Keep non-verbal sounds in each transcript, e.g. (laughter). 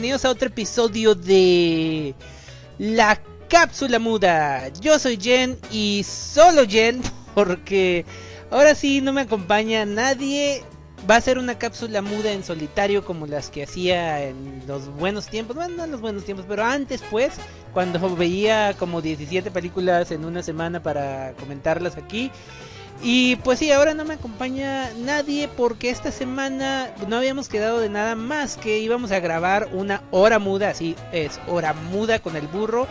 bienvenidos a otro episodio de La Cápsula Muda. Yo soy Jen y solo Jen (laughs) porque ahora sí no me acompaña nadie. Va a ser una cápsula muda en solitario como las que hacía en los buenos tiempos. Bueno, no en los buenos tiempos, pero antes pues, cuando veía como 17 películas en una semana para comentarlas aquí. Y pues sí, ahora no me acompaña nadie porque esta semana no habíamos quedado de nada más que íbamos a grabar una hora muda, así es, hora muda con el burro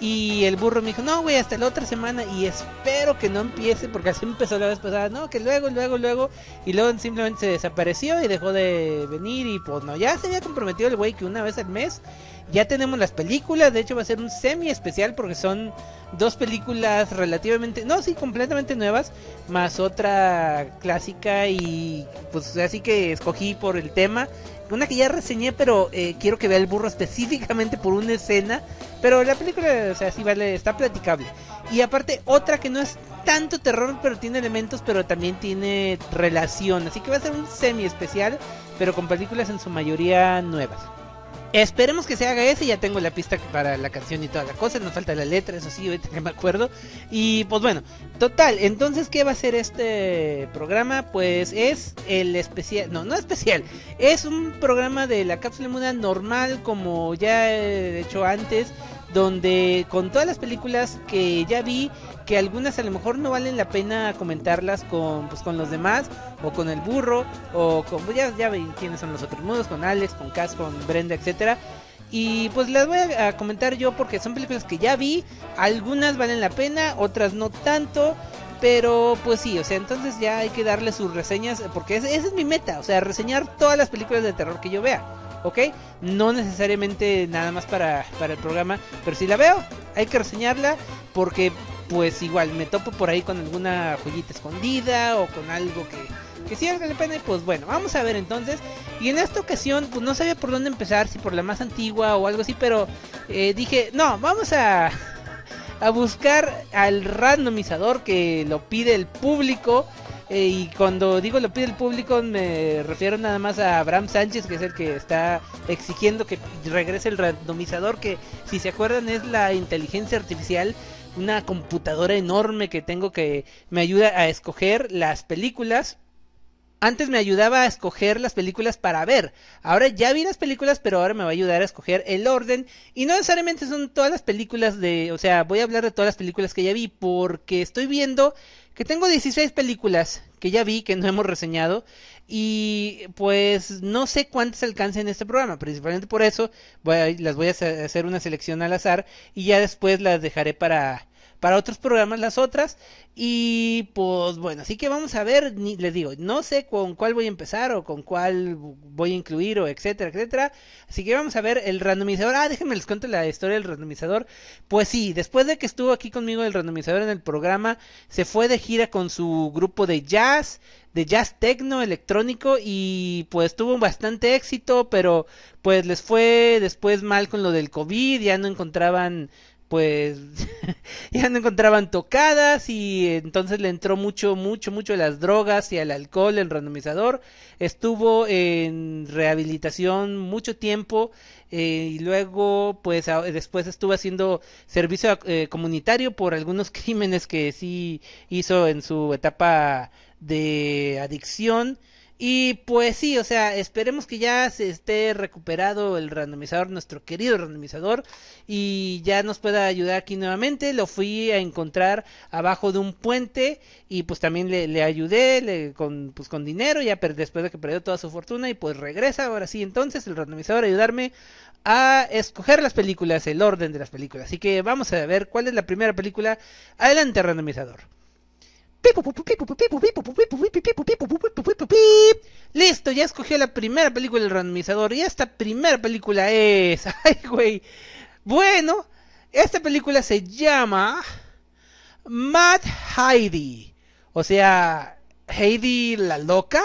y el burro me dijo, no, güey, hasta la otra semana. Y espero que no empiece, porque así empezó la vez pasada. No, que luego, luego, luego. Y luego simplemente se desapareció y dejó de venir. Y pues no, ya se había comprometido el güey que una vez al mes. Ya tenemos las películas. De hecho, va a ser un semi especial porque son dos películas relativamente, no, sí, completamente nuevas. Más otra clásica. Y pues así que escogí por el tema. Una que ya reseñé, pero eh, quiero que vea el burro (laughs) específicamente por una escena. Pero la película, o sea, sí vale, está platicable. Y aparte, otra que no es tanto terror, pero tiene elementos, pero también tiene relación. Así que va a ser un semi especial, pero con películas en su mayoría nuevas. Esperemos que se haga ese, ya tengo la pista para la canción y toda la cosa, nos falta la letra, eso sí, ahorita que me acuerdo. Y pues bueno, total, entonces ¿qué va a ser este programa? Pues es el especial, no, no especial, es un programa de la cápsula Muda normal como ya he hecho antes, donde con todas las películas que ya vi, que algunas a lo mejor no valen la pena comentarlas con, pues, los demás, o con el burro, o con, pues, ya, ya ven quiénes son los otros modos, con Alex, con Cas, con Brenda, etcétera. Y pues las voy a comentar yo porque son películas que ya vi, algunas valen la pena, otras no tanto, pero pues sí, o sea, entonces ya hay que darle sus reseñas porque esa es mi meta, o sea, reseñar todas las películas de terror que yo vea. ¿ok? No necesariamente nada más para, el programa, pero si la veo, hay que reseñarla porque pues igual me topo por ahí con alguna joyita escondida o con algo que, que sí la pena y pues bueno, vamos a ver entonces. Y en esta ocasión pues no sabía por dónde empezar, si por la más antigua o algo así, pero eh, dije, no, vamos a, a buscar al randomizador que lo pide el público eh, y cuando digo lo pide el público, me refiero nada más a Abraham Sánchez, que es el que está exigiendo que regrese el randomizador, que si se acuerdan es la inteligencia artificial una computadora enorme que tengo que me ayuda a escoger las películas. Antes me ayudaba a escoger las películas para ver. Ahora ya vi las películas, pero ahora me va a ayudar a escoger el orden. Y no necesariamente son todas las películas de... O sea, voy a hablar de todas las películas que ya vi porque estoy viendo que tengo 16 películas que ya vi, que no hemos reseñado, y pues no sé cuántas alcancen en este programa, principalmente por eso las voy a hacer una selección al azar y ya después las dejaré para para otros programas las otras. Y pues bueno, así que vamos a ver, les digo, no sé con cuál voy a empezar o con cuál voy a incluir o etcétera, etcétera. Así que vamos a ver el randomizador. Ah, déjenme les cuento la historia del randomizador. Pues sí, después de que estuvo aquí conmigo el randomizador en el programa, se fue de gira con su grupo de jazz de jazz tecno electrónico y pues tuvo bastante éxito, pero pues les fue después mal con lo del COVID, ya no encontraban pues (laughs) ya no encontraban tocadas y entonces le entró mucho, mucho, mucho a las drogas y al alcohol, el randomizador. Estuvo en rehabilitación mucho tiempo eh, y luego pues después estuvo haciendo servicio eh, comunitario por algunos (laughs) crímenes que sí hizo en su etapa de adicción y pues sí, o sea, esperemos que ya se esté recuperado el randomizador, nuestro querido randomizador, y ya nos pueda ayudar aquí nuevamente. Lo fui a encontrar abajo de un puente y pues también le, ayudé con, pues, con dinero, ya después de que perdió toda su fortuna y pues regresa. Ahora sí, entonces el randomizador a ayudarme a escoger las películas, el orden de las películas. Así que vamos a ver cuál es la primera película. Adelante, randomizador. Listo, ya escogió la primera película del randomizador. Y esta primera película es. (laughs) Ay, güey. Bueno, esta película se llama. Mad Heidi. O sea, Heidi la loca.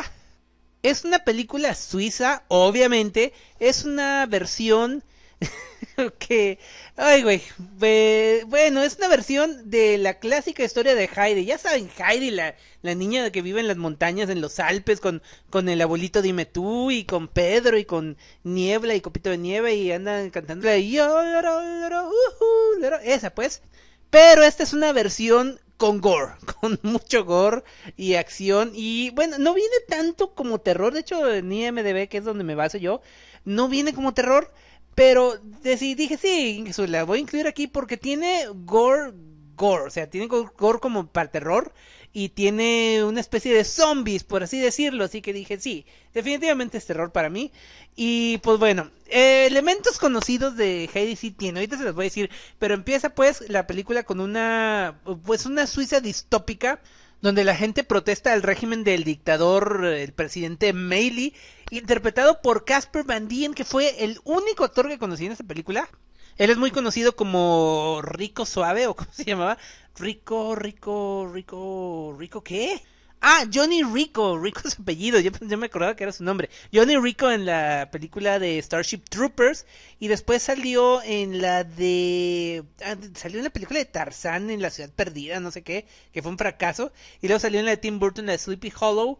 Es una película suiza, obviamente. Es una versión que, (laughs) ay, güey, bueno, es una versión de la clásica historia de Heidi. Ya saben, Heidi, la, la niña que vive en las montañas, en los Alpes, con, con el abuelito Dime tú, y con Pedro, y con Niebla, y Copito de Nieve, y andan cantando esa pues. Pero esta es una versión con gore, (laughs) con mucho gore y acción. Y bueno, no viene tanto como terror. De hecho, ni MDB, que es donde me baso yo, no viene como terror. Pero decidí, dije, sí, la voy a incluir aquí porque tiene gore, gore. O sea, tiene gore como para terror y tiene una especie de zombies, por así decirlo. Así que dije, sí, definitivamente es terror para mí. Y pues bueno, eh, elementos conocidos de Heidi sí tiene, ahorita se los voy a decir. Pero empieza pues la película con una, pues una Suiza distópica donde la gente protesta al régimen del dictador, el presidente Meili, interpretado por Casper Van Dien, que fue el único actor que conocí en esta película. Él es muy conocido como Rico Suave, o (laughs) como se llamaba. Rico, rico, rico, rico, ¿qué? Ah, Johnny Rico. Rico es apellido. Yo, me acordaba que era su nombre. Johnny Rico en la película de Starship Troopers. Y después salió en la de. Ah, salió en la película de Tarzan en la ciudad perdida, no sé qué. Que fue un fracaso. Y luego salió en la de Tim Burton, la de Sleepy Hollow.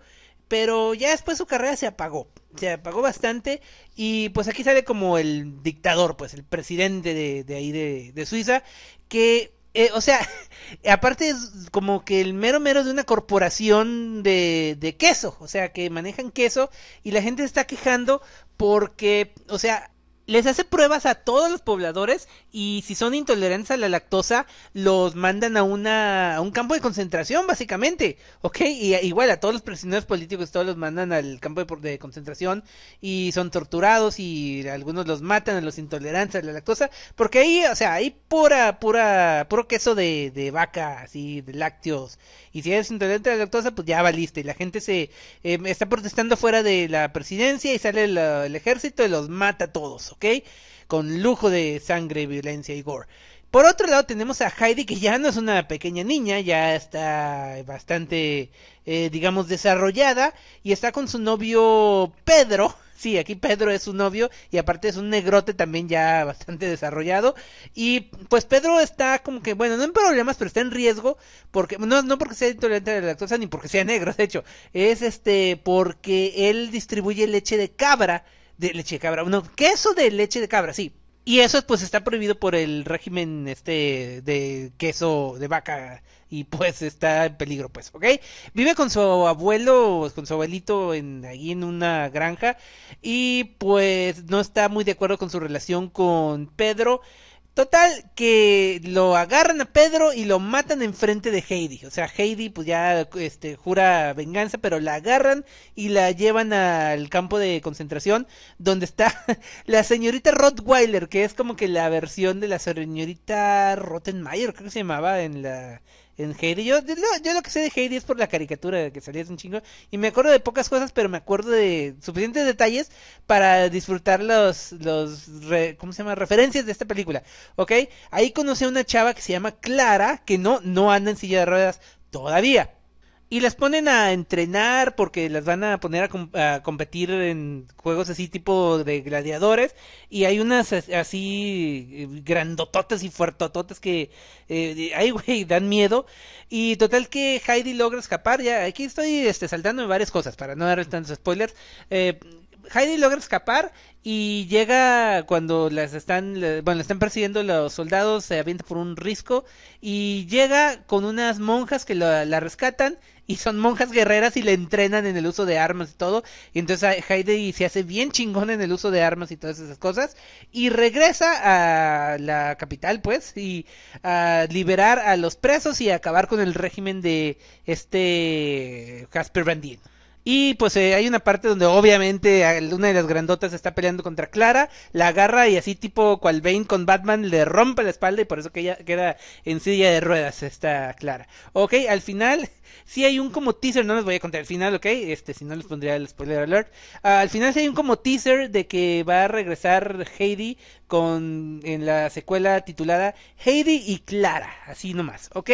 Pero ya después su carrera se apagó. Se apagó bastante. Y pues aquí sale como el dictador, pues el presidente de, de ahí de Suiza. Que eh, o sea, (laughs) aparte es como que el mero mero de una corporación de, de queso, o sea, que manejan queso y la gente está quejando porque, o sea, les hace pruebas a todos los pobladores y si son intolerantes a la lactosa los mandan a una un campo de concentración básicamente, ¿ok? Y igual a todos los prisioneros políticos todos los mandan al campo de, concentración y son torturados y algunos los matan a los intolerantes a la lactosa porque ahí, o sea, hay pura pura puro queso de, de vaca así de lácteos y si eres intolerante a la lactosa pues ya valiste y la gente se em, está protestando fuera de la presidencia y sale el, el ejército y los mata a todos, ¿ok? Con lujo de sangre, violencia y gore. Por otro lado tenemos a Heidi que ya no es una pequeña niña, ya está bastante, eh, digamos, desarrollada y está con su novio Pedro. (laughs) Sí, aquí Pedro es su novio y aparte es un negrote también ya bastante desarrollado. Y pues Pedro está como que, bueno, no en problemas, pero está en riesgo porque, no, no porque sea intolerante a la lactosa ni porque sea (laughs) negro, de hecho, es este, porque él distribuye leche de cabra de leche de cabra, uno queso de leche de cabra, sí. Y eso pues está prohibido por el régimen este de queso de vaca y pues está en peligro pues, ¿ok? Vive con su abuelo, pues, con su abuelito en, ahí en una granja y pues no está muy de acuerdo con su relación con Pedro Total, que lo agarran a Pedro y lo matan enfrente de Heidi. O sea, Heidi pues ya este, jura venganza, pero la agarran y la llevan al campo de concentración donde está (laughs) la señorita Rottweiler, que es como que la versión de la señorita Rottenmeier, creo que se llamaba en la en Heidi. Yo, lo que sé de Heidi es por la caricatura que salía un chingo. Y me acuerdo de pocas cosas, pero me acuerdo de suficientes detalles para disfrutar los, los ¿cómo se llama? Referencias de esta película. ¿Ok? Ahí conocí a una chava que se llama Clara, que no, no anda en silla de ruedas todavía y las ponen a entrenar porque las van a poner a, competir en juegos así tipo de gladiadores y hay unas así eh, grandototes y fuertototas que eh, ay güey dan miedo y total que Heidi logra escapar ya aquí estoy este, saltando en varias cosas para no dar tantos spoilers eh, Heidi logra escapar y llega cuando las están, bueno, están persiguiendo los soldados, se avienta por un risco y llega con unas monjas que la, rescatan y son monjas guerreras y le entrenan en el uso de armas y todo. Y entonces ah, Heidi se hace bien chingón en el uso de armas y todas esas cosas y regresa a la capital, pues, y a liberar a los presos y acabar con el régimen de este Jasper Bandino. Y pues eh, hay una parte donde obviamente una de las grandotas está peleando contra Clara, la agarra y así tipo cual Bane con Batman le rompe la espalda y por eso que ella queda en silla de ruedas está Clara. Ok, al final sí hay un como teaser, no les voy a contar al final, ok, este si no les pondría el spoiler alert. Ah, al final sí hay un como teaser de que va a regresar Heidi con en la secuela titulada Heidi y Clara, así nomás, ok.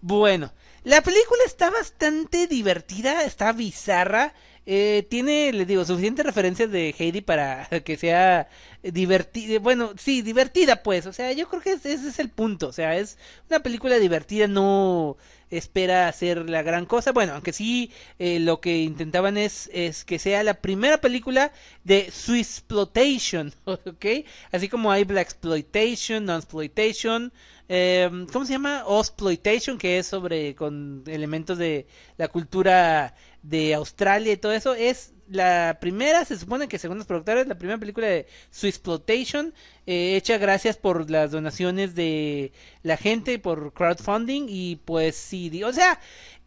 Bueno, la película está bastante divertida, está bizarra. Eh, tiene, le digo, suficientes referencias de Heidi para (laughs) que sea divertida. Eh, bueno, sí, divertida, pues. O sea, yo creo que ese, es el punto. O sea, es una película divertida, no espera hacer la gran cosa. Bueno, aunque sí, eh, lo que intentaban es, es que sea la primera película de Swissploitation, (laughs) ¿ok? Así como hay Exploitation, Non exploitation Em, ¿cómo se llama? Osploitation, que es sobre con elementos de la cultura de Australia y todo eso. Es la primera, se supone que según los productores, la primera película de su eh, hecha gracias por las donaciones de la gente, por crowdfunding y pues sí, o sea,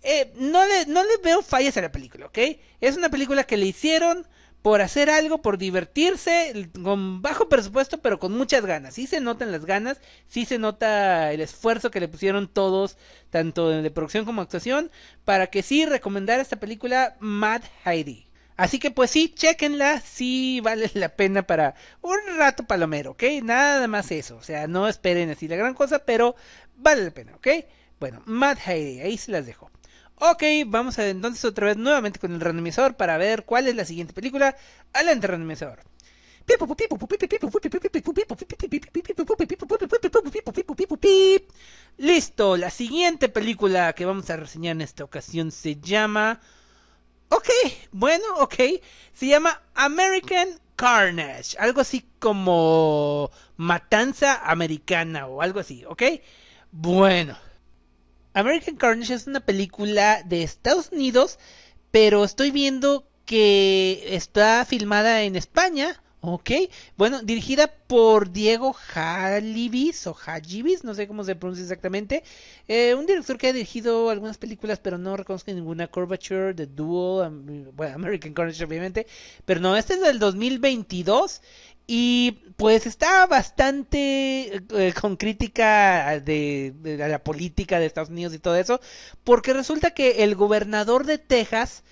eh, no, no le veo fallas a la película, ¿ok? Es una película que le hicieron por hacer algo, por divertirse, con bajo presupuesto, pero con muchas ganas. Sí se notan las ganas, sí se nota el esfuerzo que le pusieron todos, tanto de producción como actuación, para que sí recomendar esta película Mad Heidi. Así que pues sí, chequenla, sí vale (laughs) la pena para un rato palomero, ¿ok? Nada más eso, o sea, no esperen así la gran cosa, pero vale la pena, ¿ok? Bueno, Mad Heidi, ahí se las dejo. Ok, vamos a, entonces otra vez nuevamente con el randomizador para ver cuál es la siguiente película. Adelante, randomizador. Listo, la siguiente película que vamos a reseñar en esta ocasión se llama... Ok, bueno, ok. Se llama American Carnage. Algo así como Matanza Americana o algo así, ¿ok? Bueno. American Carnage es una película de Estados Unidos, pero estoy viendo que está filmada en España Ok, bueno, dirigida por Diego Jalibis o Hajibis, no sé cómo se pronuncia exactamente. Eh, un director que ha dirigido algunas películas, pero no reconozco ninguna. Curvature, The Duel, American Carnage, obviamente. Pero no, este es del 2022. Y pues está bastante eh, eh, con crítica de la política de Estados Unidos y todo eso. Porque resulta que el gobernador de Texas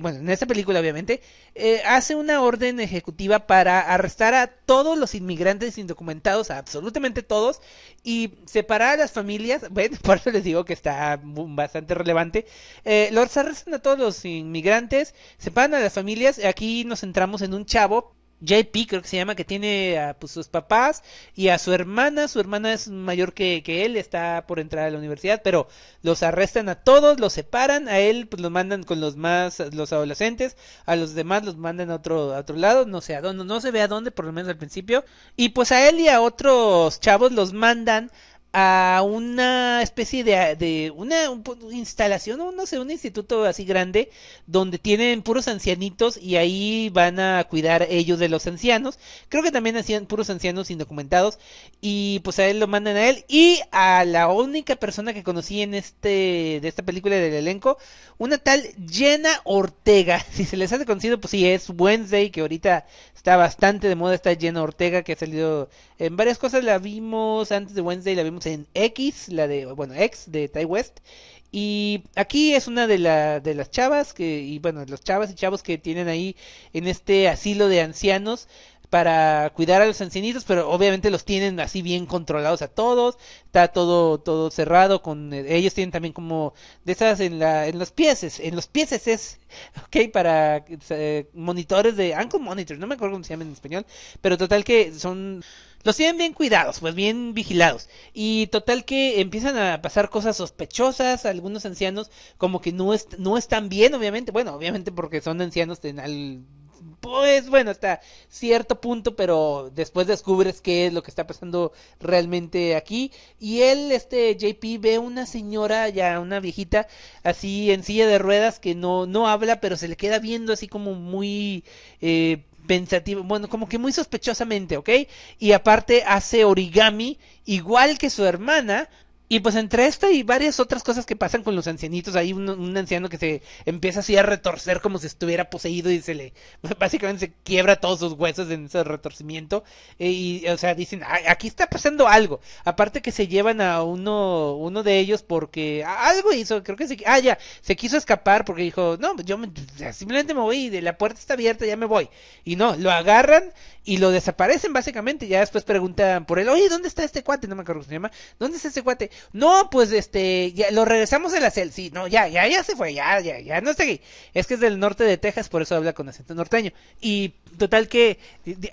bueno, en esta película obviamente, eh, hace una orden ejecutiva para arrestar a todos los inmigrantes indocumentados, a absolutamente todos, y separar a las familias, (laughs) bueno, por eso les digo que está bastante relevante, eh, los arrestan a todos los inmigrantes, separan a las familias, aquí nos centramos en un chavo JP creo que se llama, que tiene a pues, sus papás y a su hermana, su hermana es mayor que, él, está por entrar a la universidad, pero los arrestan a todos, los separan, a él pues los mandan con los más, los adolescentes, a los demás los mandan a otro, a otro lado, no sé a dónde, no se ve a dónde, por lo menos al principio, y pues a él y a otros chavos los mandan a una especie de, de una instalación instalación, no sé, un instituto así grande, donde tienen puros ancianitos y ahí van a cuidar ellos de los ancianos. Creo que también hacían puros ancianos indocumentados y pues a él lo mandan a él y a la única persona que conocí en este de esta película del elenco, una tal Jenna Ortega. (laughs) Si se les hace conocido, pues sí, es Wednesday, que ahorita está bastante de moda está Jenna Ortega que ha salido en varias cosas, la vimos antes de Wednesday, la vimos en X, la de, bueno, X de Tai West. Y aquí es una de, la, de las chavas que, y bueno, los chavas y chavos que tienen ahí en este asilo de ancianos para cuidar a los ancianitos, pero obviamente los tienen así bien controlados a todos, está todo todo cerrado con ellos tienen también como de esas en la en los pies, en los pies es (laughs) ok para eh, monitores de ankle monitors, no me acuerdo cómo se llama en español, pero total que son los tienen bien cuidados, pues bien vigilados. Y total que empiezan a pasar cosas sospechosas, algunos ancianos como que no, no están bien, obviamente, bueno, obviamente porque son ancianos, al... pues bueno, hasta cierto punto, pero después descubres qué es lo que está pasando realmente aquí. Y él, este JP, ve una señora, ya una viejita, así en silla de ruedas, que no, no habla, pero se le queda viendo así como muy... Eh, pensativo, bueno, como que muy sospechosamente, ¿ok? Y aparte hace origami igual que su hermana, y pues entre esto y varias otras cosas que pasan con los ancianitos, hay un, anciano que se empieza así a retorcer como si estuviera poseído y se le, (laughs) básicamente se quiebra todos sus huesos en ese retorcimiento. E, y, o sea, dicen, aquí está pasando algo. Aparte que se llevan a uno, uno de ellos porque algo hizo, creo que se, ah, ya, se quiso escapar porque dijo, no, pues, yo me, simplemente me voy, de la puerta está abierta, ya me voy. Y no, lo agarran y lo desaparecen básicamente. Ya después preguntan por él, oye, ¿dónde está este cuate? No me acuerdo cómo se llama. ¿Dónde está este cuate? no, pues este, lo regresamos en la cel, sí, no, ya, ya, ya se fue, ya, ya, ya no sé aquí. Es que es del norte de Texas, por eso habla con acento norteño. Y total que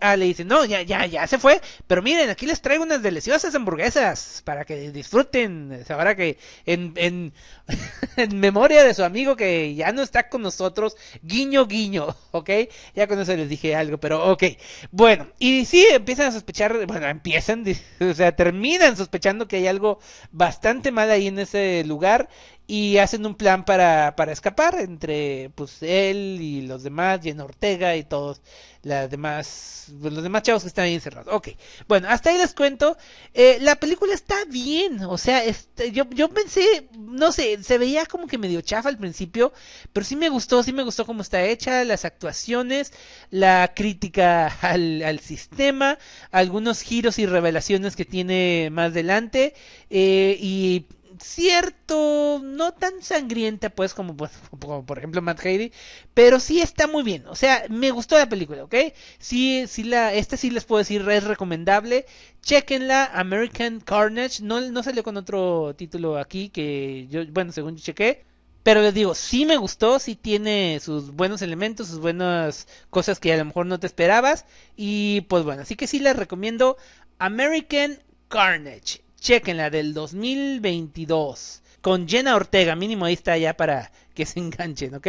ah, le dicen, no, ya, ya, ya se fue, pero miren, aquí les traigo unas deliciosas hamburguesas para que disfruten. Ahora que en, en, (laughs) en memoria de su amigo que ya no está con nosotros, guiño, guiño, (laughs) ¿ok? Ya con eso les dije algo, pero ok. Bueno, y sí empiezan a sospechar, bueno, empiezan, (laughs) o sea, terminan sospechando que hay algo bastante mal ahí en ese lugar y hacen un plan para, escapar entre pues él y los demás, en Ortega y todos las demás, pues, los demás chavos que están ahí encerrados. Ok, bueno, hasta ahí les cuento. Eh, la película está bien, o sea, este, yo, yo pensé, no sé, se veía como que medio chafa al principio, pero sí me gustó, sí me gustó cómo está hecha, las actuaciones, la crítica (laughs) al, sistema, algunos giros y revelaciones que tiene más adelante, eh, y cierto, no tan sangrienta pues como, pues, (laughs) por ejemplo Matt Heidi, pero sí está muy bien, o sea, me gustó la película, ¿ok? Sí, sí la, esta sí les puedo decir, es recomendable, chequenla, American Carnage, no, no salió con otro título aquí que yo, bueno, según yo chequé, pero les digo, sí me gustó, sí tiene sus buenos elementos, sus buenas cosas que a lo mejor no te esperabas. Y pues bueno, así que sí les recomiendo American Carnage. Chequen la del 2022 con Jenna Ortega. Mínimo ahí está ya para que se enganchen, ¿ok?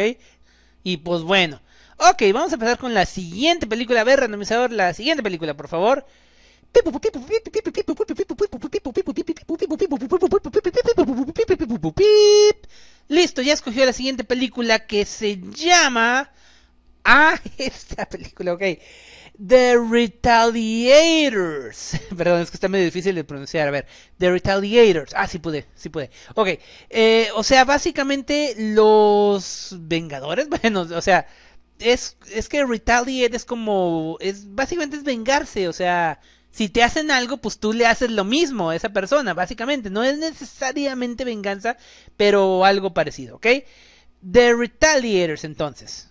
Y pues bueno. Ok, vamos a empezar con la siguiente película. A ver, randomizador, la siguiente película, por favor. Listo, ya escogió la siguiente película que se llama... Ah, (laughs) esta película, ok. The Retaliators. (laughs) Perdón, es que está medio difícil de pronunciar. A ver, The Retaliators. Ah, sí pude, sí pude. Ok, eh, o sea, básicamente los Vengadores. (laughs) Bueno, o sea, es, es que Retaliate es como. Es, básicamente es vengarse, o sea. Si te hacen algo, pues tú le haces lo mismo a esa persona, básicamente. No es necesariamente venganza, pero algo parecido, ¿ok? The Retaliators, entonces.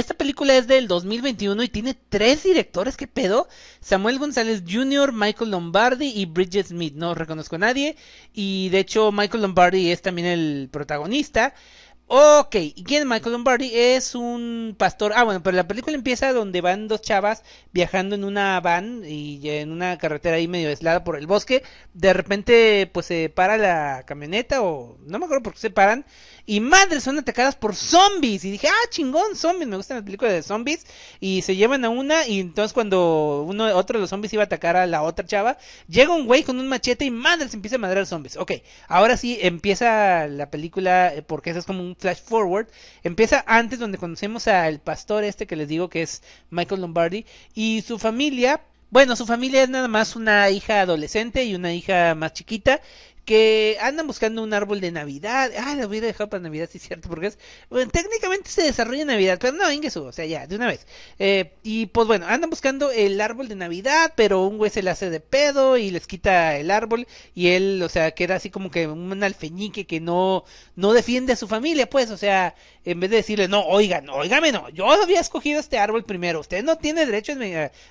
Esta película es del 2021 y tiene tres directores, ¿qué pedo? Samuel González Jr., Michael Lombardi y Bridget Smith. No reconozco a nadie. Y de hecho, Michael Lombardi es también el protagonista. Ok, ¿y quién es Michael Lombardi? Es un pastor. Ah, bueno, pero la película empieza donde van dos chavas viajando en una van y en una carretera ahí medio aislada por el bosque. De repente, pues se para la camioneta o no me acuerdo por qué se paran y madres son atacadas por zombies. Y dije, ah, chingón, zombies, me gustan las películas de zombies. Y se llevan a una y entonces cuando uno, otro de los zombies iba a atacar a la otra chava, llega un güey con un machete y madres empieza a madrear zombies. Ok, ahora sí empieza la película, eh, porque eso es como un flash forward. Empieza antes donde conocemos al pastor este que les digo que es Michael Lombardi y su familia bueno, su familia es nada más una hija adolescente y una hija más chiquita que andan buscando un árbol de Navidad. Ah, lo hubiera dejado para Navidad, sí cierto, porque es, bueno, técnicamente se desarrolla en Navidad, pero no, Ingesu, o sea, ya, de una vez. Eh, y pues bueno, andan buscando el árbol de Navidad, pero un güey se le hace de pedo y les quita el árbol y él, o sea, queda así como que un alfeñique que no, no defiende a su familia, pues, o sea, en vez de decirle, no, oigan, oígame, no, yo había escogido este árbol primero, usted no tiene derecho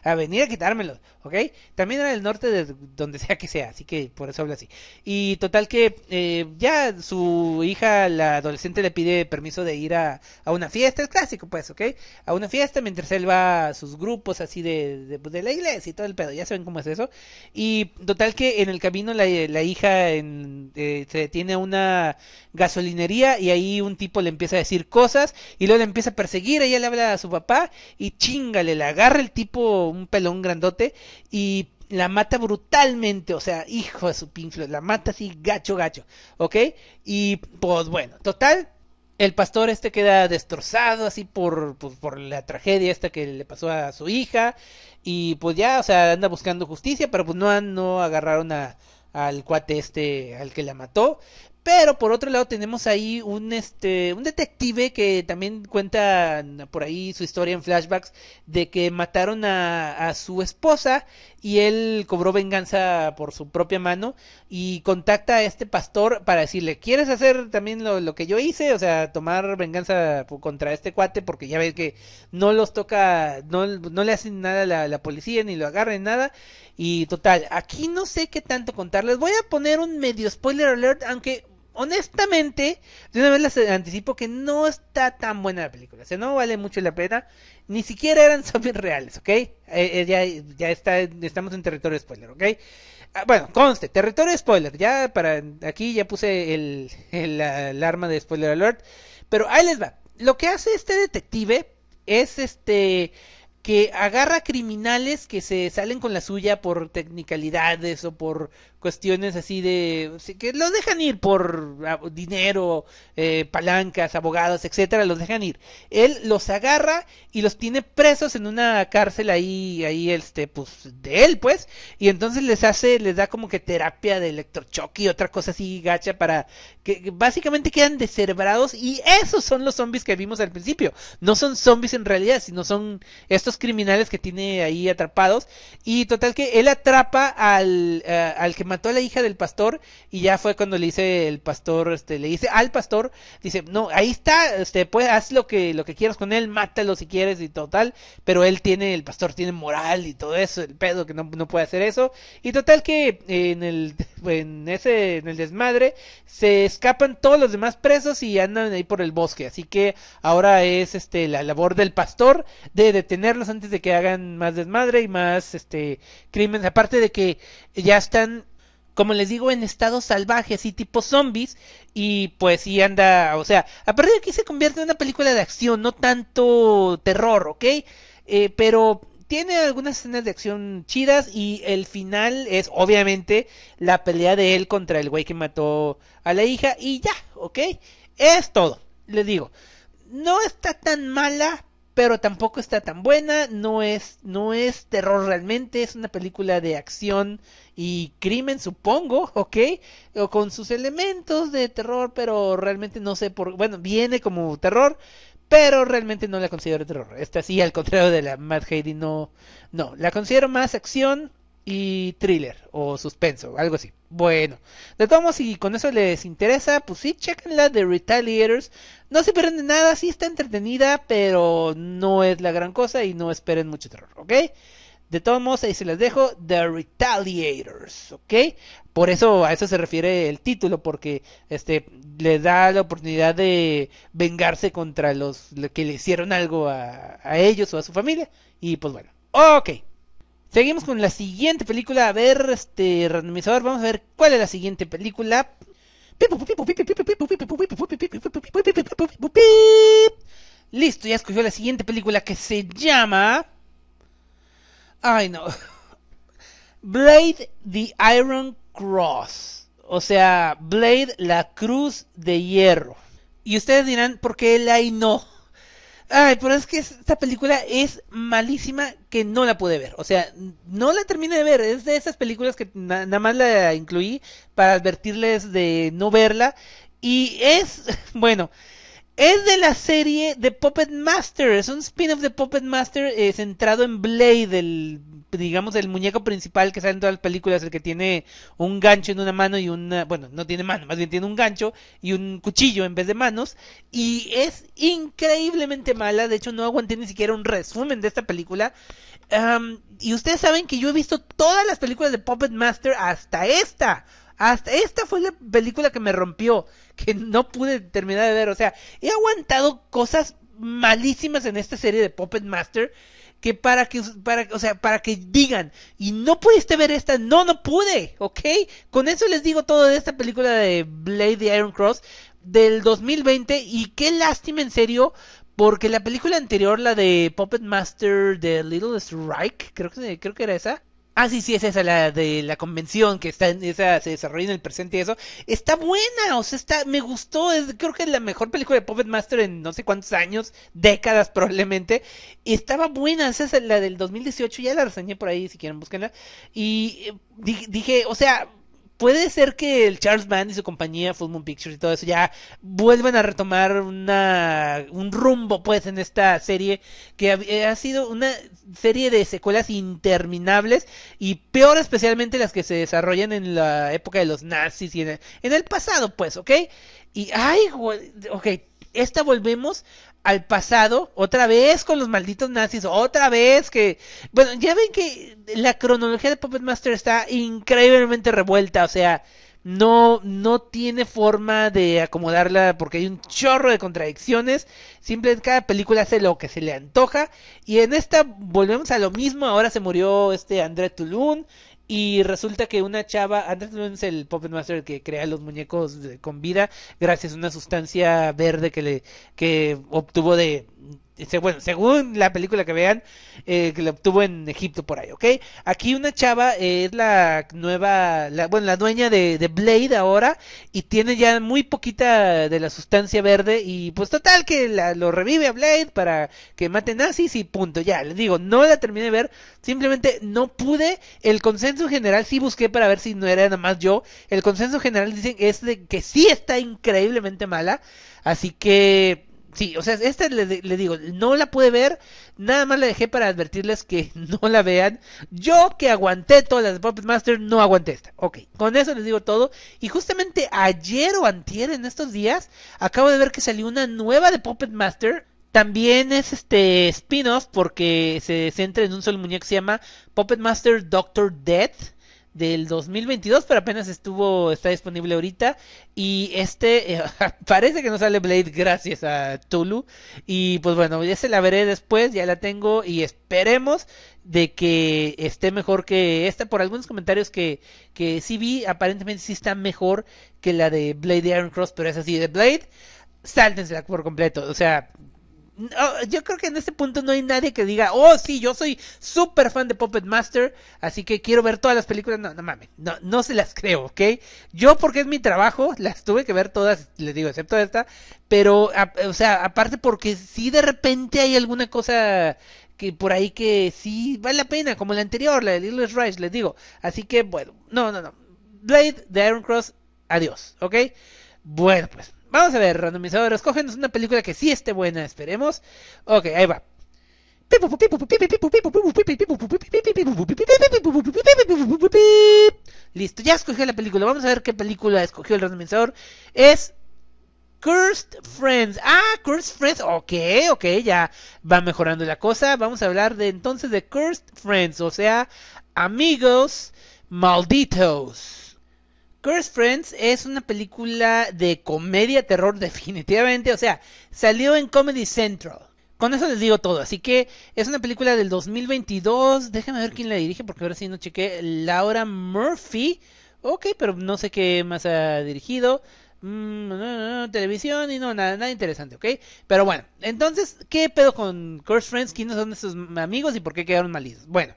a, venir a quitármelo, ¿ok? También era del norte de donde sea que sea, así que por eso habla así. Y y total que eh, ya su hija, la adolescente, le pide permiso de ir a, una fiesta, el clásico pues, ¿ok? A una fiesta mientras él va a sus grupos así de, la iglesia y todo el pedo, ya saben cómo es eso. Y total que en el camino la, hija en, eh, se detiene a una gasolinería y ahí un tipo le empieza a decir cosas y luego le empieza a perseguir, ella le habla a su papá y chingale, le agarra el tipo un pelón grandote y la mata brutalmente, o sea, hijo de su pinflo, la mata así gacho, gacho, ¿ok? Y pues bueno, total, el pastor este queda destrozado así por, por, pues, por, la tragedia esta que le pasó a su hija y pues ya, o sea, anda buscando justicia, pero pues no, no agarraron a, al cuate este, al que la mató, pero por otro lado tenemos ahí un este un detective que también cuenta mm, por ahí su historia en flashbacks de que mataron a, su esposa y él cobró venganza por su propia mano y contacta a este pastor para decirle, ¿quieres hacer también lo, que yo hice? O sea, tomar venganza contra este cuate porque ya ves que no los toca, no, le hacen nada a la, la policía ni lo agarren nada. Y total, aquí no sé qué tanto contarles. Voy a poner un medio spoiler alert, aunque honestamente, de una vez les anticipo que no está tan buena la película. O sea, no vale mucho la pena. Ni siquiera eran (laughs) zombies reales, ¿ok? Eh, eh, ya, está, estamos en territorio spoiler, ¿ok? Ah, bueno, conste, territorio spoiler. Ya para aquí ya puse el, el, alarma de spoiler alert. Pero ahí les va. Lo que hace este detective es este que agarra criminales que se salen con la suya por tecnicalidades o por cuestiones así de que los dejan ir por ah, dinero, eh, palancas, abogados, etcétera, los dejan ir. Él los agarra y los tiene presos en una cárcel ahí, ahí este, pues de él, pues, y entonces les hace, les da como que terapia de electrochoque y otra cosa así gacha para que básicamente quedan deserbrados y esos son los zombies que vimos al principio. No son zombies en realidad, sino son estos criminales que tiene ahí atrapados. Y total que él atrapa eh, al, que mató a la hija del pastor y ya fue cuando le dice el pastor, este, le dice al pastor, dice, no, ahí está, este, pues haz lo que, lo que quieras con él, mátalo si quieres y total. Pero él tiene, el pastor tiene moral y todo eso, el pedo que no, no puede hacer eso. Y total que en el, (laughs) en ese, en el desmadre se escapan todos los demás presos y andan ahí por el bosque. Así que ahora es este la labor del pastor de detenerlos antes de que hagan más desmadre y más este crímenes. Aparte de que ya están como les digo, en estado salvaje, así tipo zombies. Y pues sí anda, o sea, a partir de aquí se convierte en una película de acción, no tanto terror, ¿ok? Eh, pero tiene algunas escenas de acción chidas y el final es obviamente la pelea de él contra el güey que mató a la hija y ya, ¿ok? Es todo, les digo. No está tan mala, pero tampoco está tan buena, no es, no es terror realmente, es una película de acción y crimen, supongo, ¿ok? O con sus elementos de terror, pero realmente no sé por, bueno, viene como terror, pero realmente no la considero terror. Esta sí, al contrario de la Mad Heidi, no, no, la considero más acción y thriller o suspenso, algo así. Bueno, de todos modos, si con eso les interesa, pues sí, la de Retaliators. No se pierden de nada, sí está entretenida, pero no es la gran cosa y no esperen mucho terror, ¿ok? De todos modos, ahí se las dejo, The Retaliators, ¿ok? Por eso a eso se refiere el título, porque este le da la oportunidad de vengarse contra los, que le hicieron algo a, ellos o a su familia. Y pues bueno, ok. Seguimos con la siguiente película. A ver, este randomizador, vamos a ver cuál es la siguiente película. Listo, ya escogió la siguiente película que se llama... Ay, no. Blade the Iron Cross. O sea, Blade la Cruz de Hierro. Y ustedes dirán, ¿por qué la hay no? Ay, pero es que esta película es malísima que no la pude ver. O sea, no la terminé de ver. Es de esas películas que nada más la incluí para advertirles de no verla. Y es, (laughs) bueno, es de la serie The Puppet Master. Es un spin-off de Puppet Master Es eh, centrado en Blade, el, digamos, el muñeco principal que sale en todas las películas, el que tiene un gancho en una mano y una. Bueno, no tiene mano, más bien tiene un gancho y un cuchillo en vez de manos. Y es increíblemente mala. De hecho, no aguanté ni siquiera un resumen de esta película. y ustedes saben que yo he visto todas las películas de Puppet Master hasta esta. Hasta esta fue la película que me rompió, que no pude terminar de ver. O sea, he aguantado cosas malísimas en esta serie de Puppet Master que para que para o sea para que digan y no pudiste ver esta no no pude ok con eso les digo todo de esta película de Blade the Iron Cross del 2020 y qué lástima en serio porque la película anterior la de Puppet Master de Little Strike creo que creo que era esa Ah, sí, sí, es esa, la de la convención que está en esa, se desarrolla en el presente y eso. Está buena, o sea, está, me gustó, creo que es la mejor película de Puppet Master en no sé cuántos años, décadas probablemente. Estaba buena, esa es la del 2018, ya la reseñé por ahí, si quieren búsquenla. Y eh, dije, o sea, puede ser que el Charles Band y su compañía Full Moon Pictures y todo eso ya vuelvan a retomar una un rumbo pues en esta serie que eh, ha, sido una serie de secuelas interminables y peor especialmente las que se desarrollan en la época de los nazis y en el, pasado pues, ¿ok? Y ay, ok, esta volvemos al pasado, otra vez con los malditos nazis, otra vez que... Bueno, ya ven que la cronología de Puppet Master está increíblemente revuelta, o sea, no, no tiene forma de acomodarla porque hay un chorro de contradicciones, simplemente cada película hace lo que se le antoja y en esta volvemos a lo mismo, ahora se murió este André Toulon. Y resulta que una chava, Andrés es el Puppet Master que crea los muñecos con vida, gracias a una sustancia verde que le que obtuvo de bueno, según la película que vean, eh, que la obtuvo en Egipto por ahí, ¿ok? Aquí una chava eh, es la nueva, la, bueno, la dueña de, Blade ahora y tiene ya muy poquita de la sustancia verde y pues total que la, lo revive a Blade para que mate nazis y punto, ya, les digo, no la terminé de ver, simplemente no pude, el consenso general sí busqué para ver si no era nada más yo, el consenso general dicen es de que sí está increíblemente mala, así que Sí, o sea, esta le, digo, no la pude ver, nada más la dejé para advertirles que (laughs) no la vean. Yo que aguanté todas las de Puppet Master, no aguanté esta. Ok, con eso les digo todo. Y justamente ayer o antier, en estos días, acabo de ver que salió una nueva de Puppet Master. También es este spin-off porque se centra en un solo muñeco que se llama Puppet Master Doctor Death del 2022, pero apenas estuvo, está disponible ahorita. Y este eh, (laughs) parece que no sale Blade gracias a Tulu. Y pues bueno, ya se la veré después, ya la tengo y esperemos de que esté mejor que esta. Por algunos comentarios que, que sí vi, aparentemente sí está mejor que la de Blade de Iron Cross, pero es así de Blade. Sáltensela por completo, o sea, yo creo que en este punto no hay nadie que diga, oh, sí, yo soy super fan de Puppet Master, así que quiero ver todas las películas. No, no mames, no, no se las creo, ¿ok? Yo, porque es mi trabajo, las tuve que ver todas, les digo, excepto esta, pero, o sea, aparte porque si de repente hay alguna cosa que por ahí que sí vale la pena, como la anterior, la de Little Rice, les digo. Así que, bueno, no, no, no. Blade de Iron Cross, adiós, ¿ok? Bueno, pues Vamos a ver, randomizador, escógenos una película que sí esté buena, esperemos. Ok, ahí va. Listo, ya escogió la película. Vamos a ver qué película escogió el randomizador. Es Cursed Friends. Ah, Cursed Friends. Ok, ok, ya va mejorando la cosa. Vamos a hablar de entonces de Cursed Friends, o sea, amigos malditos. Curse Friends es una película de comedia terror (laughs) definitivamente, o sea, salió en Comedy Central. Con eso les digo todo, así que es una película del 2022, déjame ver quién la dirige porque ahora sí no chequé, Laura Murphy, ok, pero no sé qué más ha dirigido, mm, no, televisión y no, nada, nada interesante, ok, pero bueno, entonces, ¿qué pedo con Curse Friends? ¿Quiénes son esos amigos y por qué quedaron malidos? Bueno,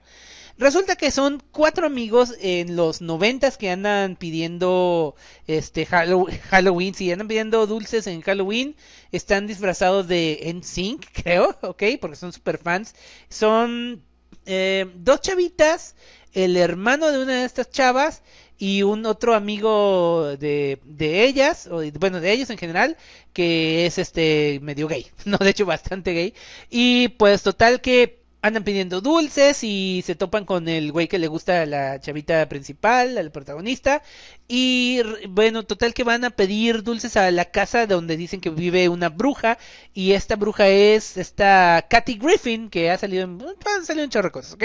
Resulta que son cuatro amigos en los noventas que andan pidiendo este Halloween, si sí, andan pidiendo dulces en Halloween, están disfrazados de Sync, (laughs) creo, ok, porque son super fans. Son eh, dos chavitas, el hermano de una de estas chavas y un otro amigo de, de ellas, o bueno, de ellos en general, que es este medio gay, (laughs) no, de hecho bastante gay. Y pues total que andan pidiendo dulces y se topan con el güey que le gusta a la chavita principal, al protagonista. Y bueno, total que van a pedir dulces a la casa donde dicen que vive una bruja. Y esta bruja es esta Kathy Griffin, que ha salido en, han salido en chorro cosas, ¿ok?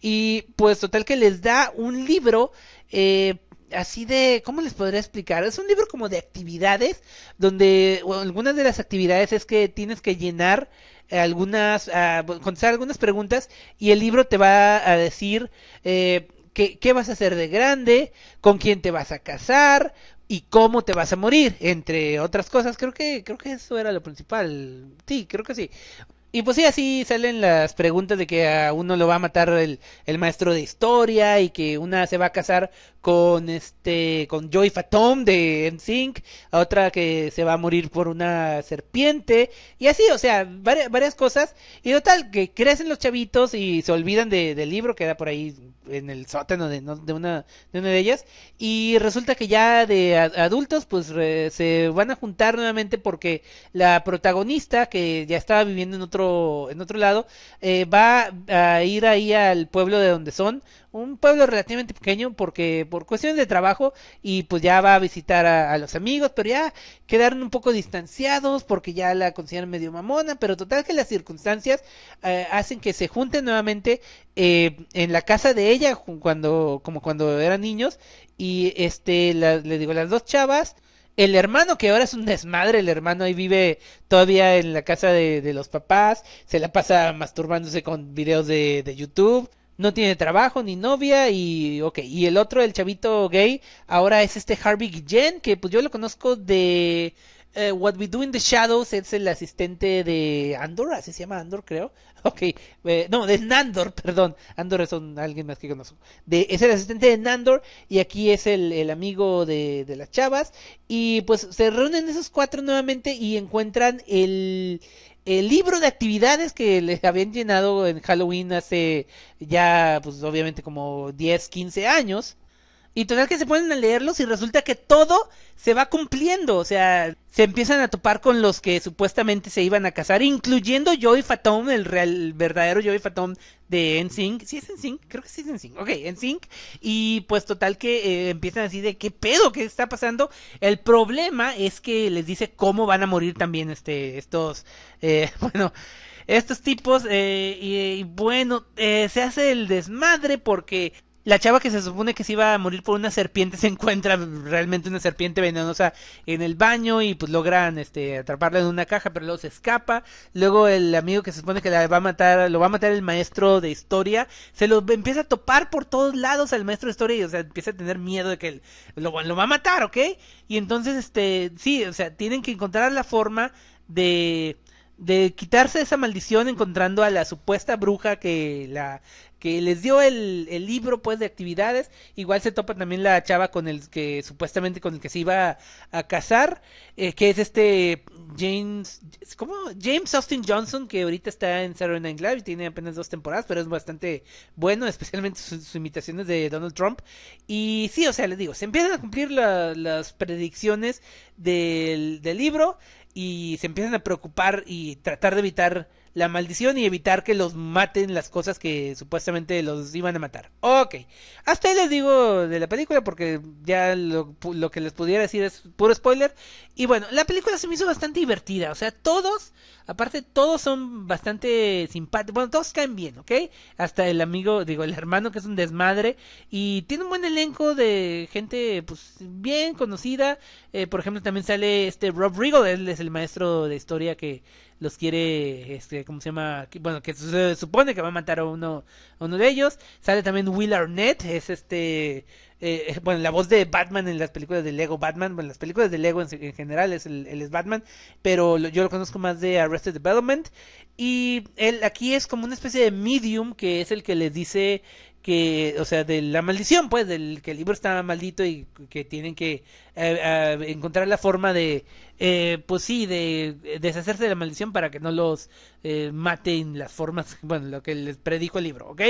Y pues total que les da un libro. Eh, así de, ¿cómo les podría explicar? Es un libro como de actividades, donde algunas de las actividades es que tienes que llenar algunas, ah, contestar algunas preguntas y el libro te va a decir eh, qué, qué vas a hacer de grande, con quién te vas a casar, y cómo te vas a morir, entre otras cosas. Creo que, creo que eso era lo principal. Sí, creo que sí. Y pues sí, así salen las preguntas de que a uno lo va a matar el, maestro de historia y que una se va a casar con este con Joy Fatom de NSYNC, a otra que se va a morir por una serpiente y así, o sea, varias, cosas y total que crecen los chavitos y se olvidan de, del libro que era por ahí en el sótano de, una, de una de ellas y resulta que ya de adultos pues se van a juntar nuevamente porque la protagonista que ya estaba viviendo en otro en otro lado, eh, va a ir ahí al pueblo de donde son, un pueblo relativamente pequeño porque por cuestiones de trabajo y pues ya va a visitar a, los amigos, pero ya quedaron un poco distanciados porque ya la consideran medio mamona, pero total que las circunstancias eh, hacen que se junten nuevamente eh, en la casa de ella cuando como cuando eran niños y este le digo las dos chavas el hermano que ahora es un desmadre, el hermano ahí vive todavía en la casa de, los papás, se la pasa masturbándose con videos de, YouTube no tiene trabajo ni novia y ok, y el otro, el chavito gay, ahora es este Harvey Guillén, que pues yo lo conozco de eh, What We Do in the Shadows, es el asistente de Andor, así se llama Andor creo, (laughs) Ok, eh, no, de Nandor, (laughs) perdón. Andor es alguien más que conozco. De, es el asistente de Nandor y aquí es el, amigo de, las chavas. Y pues se reúnen esos cuatro nuevamente y encuentran el, el libro de actividades que les habían llenado en Halloween hace ya, pues obviamente como 10, 15 años. Y total que se ponen a leerlos y resulta que todo se va cumpliendo. O sea, se empiezan a topar con los que supuestamente se iban a casar, incluyendo Joey Fatón el, real, verdadero Joey Fatón de NSYNC. ¿Sí es NSYNC? Creo que sí es NSYNC. Ok, NSYNC. Y pues total que eh, empiezan así de qué pedo, qué está pasando. El problema es que les dice cómo van a morir también este, estos, eh, (laughs) bueno estos tipos eh, y, bueno se hace el desmadre porque la chava que se supone que se iba a morir por una serpiente (laughs) se encuentra realmente una serpiente venenosa en el baño y pues logran este atraparla en una caja, pero luego se escapa. Luego el amigo que se supone que la va a matar, lo va a matar el maestro de historia, se lo empieza a topar por todos lados al maestro de historia y o sea, empieza a tener miedo de que lo, va a matar, ¿ok? Y entonces este, sí, o sea, tienen que encontrar la forma de de quitarse esa maldición encontrando a la supuesta bruja que la que les dio el, libro pues de actividades. Igual se topa también la chava con el que supuestamente con el que se iba a, casar, eh, que es este James, ¿cómo? James Austin Johnson, que ahorita está en Saturday Night Live y tiene apenas dos temporadas, pero es bastante bueno, especialmente sus, imitaciones de Donald Trump. Y sí, o sea, les digo, se empiezan a cumplir las predicciones del, del libro y se empiezan a preocupar y tratar de evitar la maldición y evitar que los maten las cosas que supuestamente los iban a matar. Ok, hasta ahí les digo de la película porque ya lo, lo que les pudiera decir es puro spoiler. Y bueno, la película se me hizo bastante divertida, o sea, todos, aparte todos son bastante simpáticos, bueno, todos caen bien, ¿ok? Hasta el amigo, digo, el hermano que es un desmadre y tiene un buen elenco de gente, pues, bien conocida. Eh, por ejemplo, también sale este Rob Riggle, él es el maestro de historia que los quiere, este, ¿cómo se llama? Bueno, que se supone que va a matar a uno, uno de ellos. Sale también Will Arnett, es este, eh, bueno, la voz de Batman en las películas de Lego Batman, bueno, las películas de Lego en, general es el, él es Batman, pero yo lo conozco más de Arrested Development y él aquí es como una especie de medium que es el que le dice que, o sea, de la maldición, pues, del que el libro está maldito y que tienen que eh, eh, encontrar la forma de, eh, pues sí, de, eh, deshacerse de la maldición para que no los eh, maten las formas, (laughs) bueno, lo que les predijo el libro, ¿ok?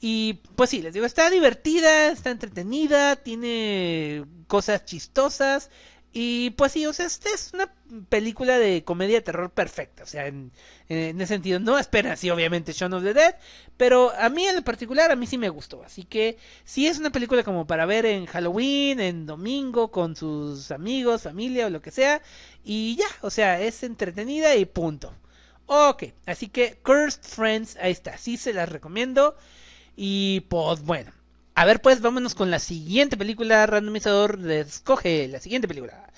Y pues sí, les digo, está divertida, está entretenida, tiene cosas chistosas, y pues sí, o sea, este es una película de comedia de terror perfecta. O sea, en, ese sentido, no espera, sí, obviamente, Shaun of the Dead. Pero a mí en lo particular, a mí sí me gustó. Así que sí es una película como para ver en Halloween, en domingo, con sus amigos, familia o lo que sea. Y ya, o sea, es entretenida y punto. Ok, así que Cursed Friends, ahí está, sí se las recomiendo. Y pues bueno. A ver, pues vámonos con la siguiente película. Randomizador, escoge la siguiente película.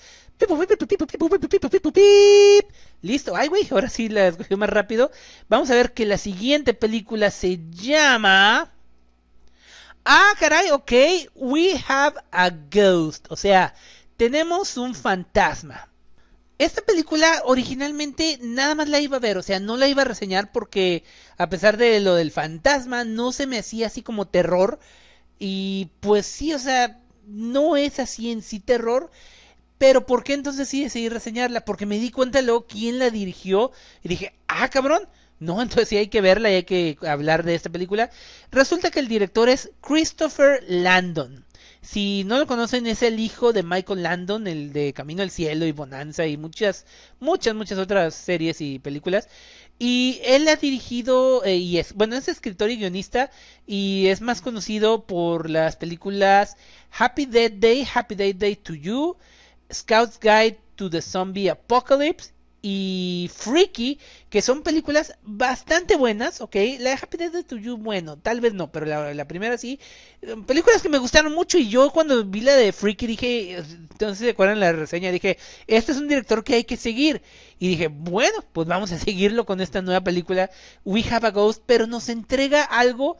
Listo, ay, güey, ahora sí la escogió más rápido. Vamos a ver que la siguiente película se llama. Ah, caray, ok. We have a ghost. O sea, tenemos un fantasma. Esta película originalmente nada más la iba a ver, o sea, no la iba a reseñar porque a pesar de lo del fantasma no se me hacía así como terror, y pues sí, o sea, no es así en sí terror. Pero ¿por qué entonces sí decidí reseñarla? Porque me di cuenta luego quién la dirigió. Y dije, ah, cabrón. No, (laughs) entonces sí hay que verla y hay que hablar de esta película. Resulta que el director es Christopher Landon. Si no lo conocen, es el hijo de Michael Landon, el de Camino al Cielo y Bonanza y muchas, muchas, muchas otras series y películas. Y él ha dirigido eh, y es, bueno, es escritor y guionista y es más conocido por las películas Happy Dead Day, Happy Dead Day to You, Scout's Guide to the Zombie Apocalypse y Freaky, que son películas bastante buenas, ¿ok? La de Happy Death You, bueno, tal vez no, pero la, primera sí. Películas que me gustaron mucho y yo cuando vi la de Freaky dije, entonces se acuerdan la reseña, dije, este es un director que hay que seguir. Y dije, bueno, pues vamos a seguirlo con esta nueva película, We Have a Ghost, pero nos entrega algo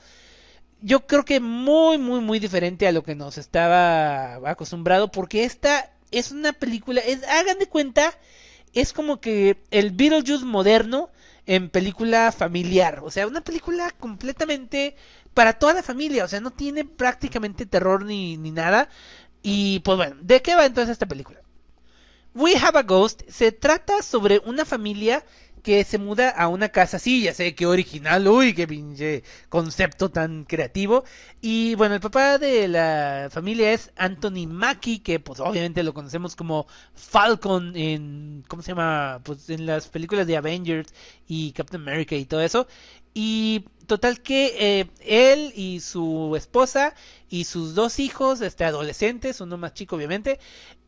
yo creo que muy, muy, muy diferente a lo que nos estaba acostumbrado, porque esta es una película, es, hagan de cuenta es como que el Beetlejuice moderno en película familiar. O sea, una película completamente para toda la familia. O sea, no tiene prácticamente terror ni, ni nada. Y pues bueno, ¿de qué va entonces esta película? We Have a Ghost se trata sobre una familia que se muda a una casa así, ya sé, que original, uy, qué pinche concepto tan creativo. Y bueno, el papá de la familia es Anthony Mackie, que pues obviamente lo conocemos como Falcon en, ¿cómo se llama? Pues en las películas de Avengers y Captain America y todo eso. Y total que eh, él y su esposa y sus dos hijos, este, adolescentes, uno más chico obviamente,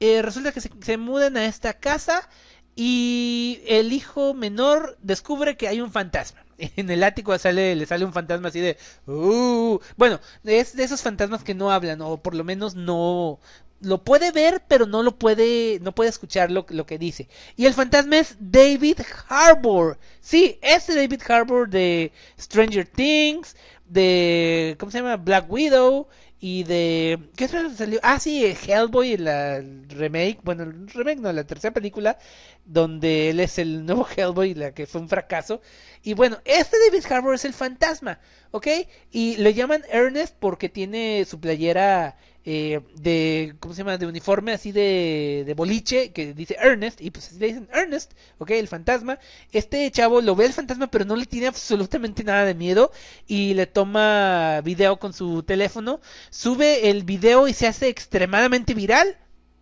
eh, resulta que se mudan a esta casa y el hijo menor descubre que hay un fantasma. (laughs) En el ático sale, le sale un fantasma así de... Uh". bueno, es de esos fantasmas que no hablan, o por lo menos no... Lo puede ver, pero no lo puede, no puede escuchar lo, lo que dice. Y el fantasma es David Harbour. Sí, ese David Harbour de Stranger Things, de... ¿Cómo se llama? Black Widow y de... ¿Qué otra salió? Ah, sí, Hellboy, la remake, bueno, el remake no, la tercera película, donde él es el nuevo (laughs) Hellboy, la que fue un fracaso. Y bueno, este David Harbour es el fantasma, ¿ok? Y lo llaman Ernest porque tiene su playera eh, de, ¿cómo se llama? De uniforme así de, de boliche que dice Ernest y pues le dicen Ernest, ¿ok? El fantasma. Este chavo lo ve el fantasma pero no le tiene absolutamente nada de miedo y le toma video con su teléfono, sube el video y se hace extremadamente viral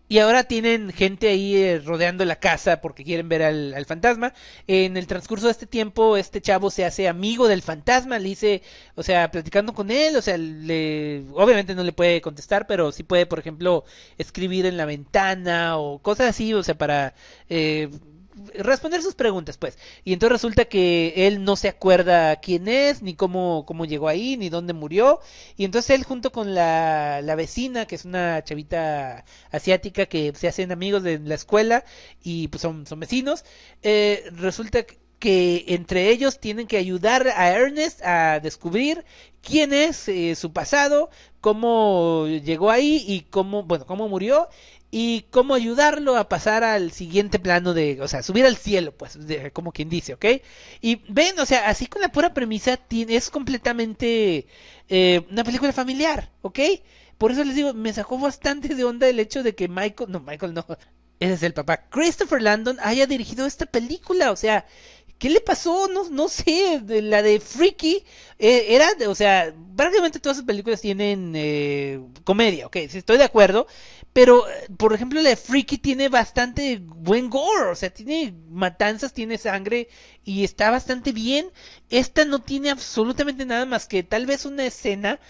y ahora tienen gente ahí eh, rodeando la casa porque quieren ver al, fantasma. En el transcurso de este tiempo, este chavo se hace amigo del fantasma, le dice, o sea, platicando con él, o sea, le, obviamente no le puede contestar, pero sí puede, por ejemplo, escribir en la ventana o cosas así, o sea, para eh, responder sus preguntas, pues. Y entonces resulta que él no se acuerda quién es, ni cómo, cómo llegó ahí, ni dónde murió. Y entonces él junto con la, vecina, que es una chavita asiática que se hacen amigos de la escuela y pues son, son vecinos, eh, resulta que entre ellos tienen que ayudar a Ernest a descubrir quién es eh, su pasado, cómo llegó ahí y cómo, bueno, cómo murió y cómo ayudarlo a pasar al siguiente plano de, o sea, subir al cielo, pues, como quien dice, ¿ok? Y ven, o sea, así con la pura premisa tiene, es completamente eh, una película familiar, ¿ok? Por eso les digo, me sacó bastante de onda el hecho de que Michael, no, Michael no, (laughs) ese es el papá, Christopher Landon haya dirigido esta película, o sea, ¿Qué le pasó? No, no sé, la de Freaky eh, era, o sea, prácticamente todas sus películas tienen eh, comedia, ok, estoy de acuerdo, pero, eh, por ejemplo, la de Freaky tiene bastante buen gore, o sea, tiene matanzas, tiene sangre y está bastante bien. Esta no tiene absolutamente nada más que tal vez una escena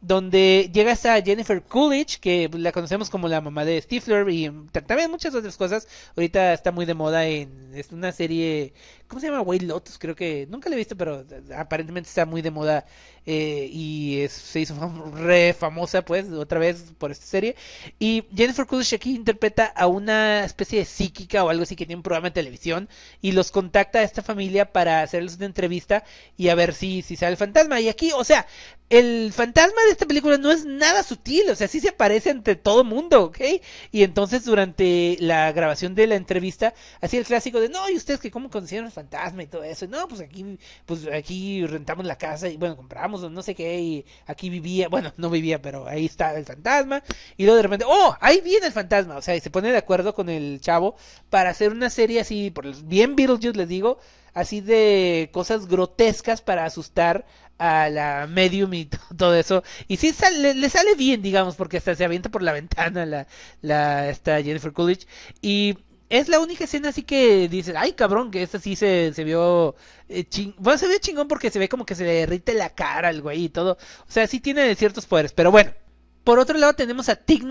donde llegas a Jennifer Coolidge, que la conocemos como la mamá de Stifler y también muchas otras cosas. Ahorita está muy de moda en una serie ¿Cómo se llama? Way Lotus, creo que. Nunca le he visto, pero eh, aparentemente está muy de moda. Eh, y se hizo re famosa, pues, otra vez por esta serie. Y Jennifer Coolidge aquí interpreta a una especie de psíquica o algo así que tiene un programa de televisión. Y los contacta a esta familia para hacerles una entrevista y a ver si, si sale el fantasma. Y aquí, o sea, el fantasma de esta película no es nada sutil, o sea, sí se aparece ante todo mundo, ¿ok? Y entonces durante la grabación de la entrevista, así el clásico de, no, ¿y ustedes que cómo conocieron fantasma y todo eso. No, pues aquí, pues aquí rentamos la casa y bueno, compramos no sé qué y aquí vivía, bueno, (laughs) no vivía, pero ahí está el fantasma. Y luego de repente, oh, ahí viene el fantasma. O sea, y se pone de acuerdo con el chavo para hacer una serie así, por bien Beetlejuice les digo, así de cosas grotescas para asustar a la medium y (laughs) todo eso. Y sí le sale bien, digamos, porque hasta se avienta por la ventana la, la esta Jennifer Coolidge. Y es la única escena así que dices, ay cabrón, que esta sí se, se vio eh, Chingón... Bueno, se ve chingón porque se ve como que se le derrite la cara al güey y todo. O sea, sí tiene ciertos poderes, pero bueno. Por otro lado tenemos a Tig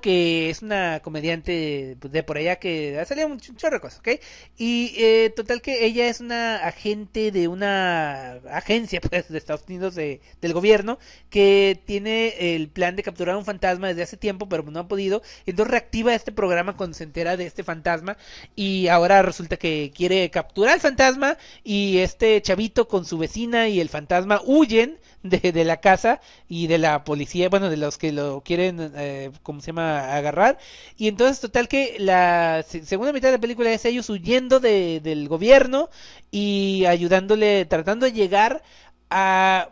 que es una comediante de por allá que ha salido un chorro de cosas, ¿ok? Y eh, total que ella es una agente de una agencia, (laughs) pues, de Estados Unidos, de, del gobierno, que tiene el plan de capturar un fantasma desde hace tiempo, pero no ha podido. Entonces reactiva este programa cuando se entera de este fantasma y ahora resulta que quiere capturar al fantasma y este chavito con su vecina y el fantasma huyen de, la casa y de la policía, bueno, de los que lo quieren, eh, ¿cómo se llama?, agarrar. Y entonces, total que la segunda mitad de la película es ellos huyendo de, del gobierno y ayudándole, tratando de llegar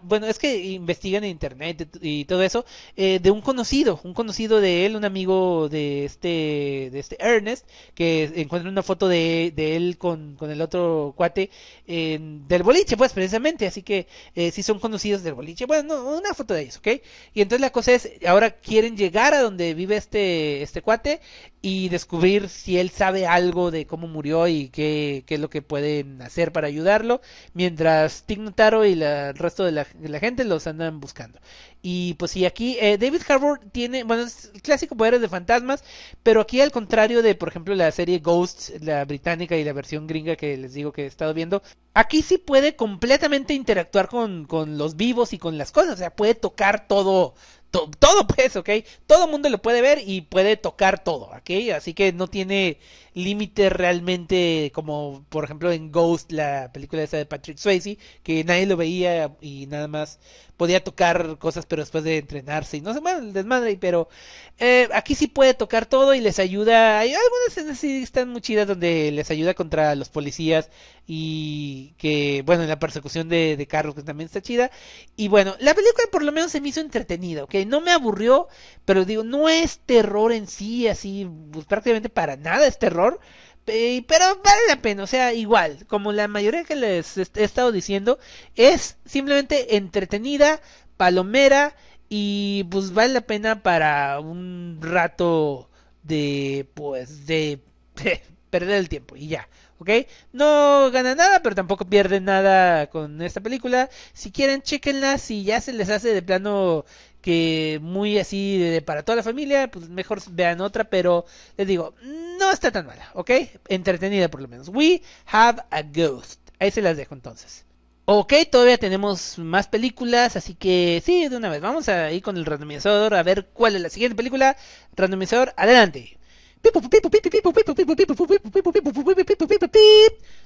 bueno, es que investigan en internet y todo eso, eh, de un conocido, un conocido de él, un amigo de este, de este Ernest, que encuentra una foto de, él con, el otro cuate del boliche, pues precisamente, así que eh, si son conocidos del boliche, bueno, una foto de ellos, ¿ok? Y entonces la cosa es, ahora quieren llegar a donde vive este, este cuate y descubrir si él sabe algo de cómo murió y qué, qué es lo que pueden hacer para ayudarlo, mientras Tignotaro y la el resto de la, gente los andan buscando. Y pues sí, aquí eh, David Harbour tiene, bueno, es clásico poderes de fantasmas, pero aquí al contrario de, por ejemplo, la serie Ghosts, la británica y la versión gringa que les digo que he estado viendo, aquí sí puede completamente interactuar con, con los vivos y con las cosas, o sea, puede tocar todo, todo pues, ¿ok? Todo mundo lo puede ver y puede tocar todo, ¿ok? Así que no tiene límite realmente como, por ejemplo, en Ghost, la película esa de Patrick Swayze, que nadie lo veía y nada más podía tocar cosas, pero después de entrenarse y no sé, el desmadre, pero eh, aquí sí puede tocar todo y les ayuda. Hay algunas escenas que están muy chidas donde les ayuda contra los policías y que, bueno, en la persecución de, Carlos carros que también está chida. Y bueno, la película por lo menos se me hizo entretenida, ¿ok? No me aburrió, pero digo, no es terror en sí, así, pues, prácticamente para nada es terror pero vale la pena, o sea, igual, como la mayoría que les he estado diciendo, es simplemente entretenida, palomera y pues vale la pena para un rato de, pues, de (laughs) perder el tiempo y ya. ¿ok? No gana nada, pero tampoco pierde nada con esta película. Si quieren, chequenla. Si ya se les hace de plano que muy así para toda la familia, pues mejor vean otra, pero les digo, no está tan mala, ¿ok? Entretenida por lo menos. We have a ghost. Ahí se las dejo entonces. Ok, todavía tenemos más películas, así que sí, de una vez, vamos a ir con el randomizador a ver cuál es la siguiente película. Randomizador, adelante.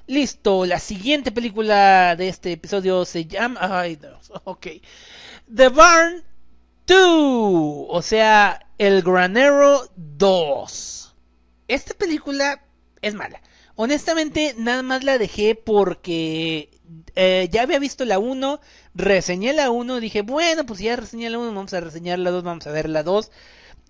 Listo, la siguiente película de este episodio se llama... Ay, no, ok. The Barn 2, o sea, El Granero 2. Esta película es mala. Honestamente, nada más la dejé porque eh, ya había visto la 1, reseñé la 1, dije, bueno, pues ya reseñé la 1, vamos a reseñar la 2, vamos a ver la 2.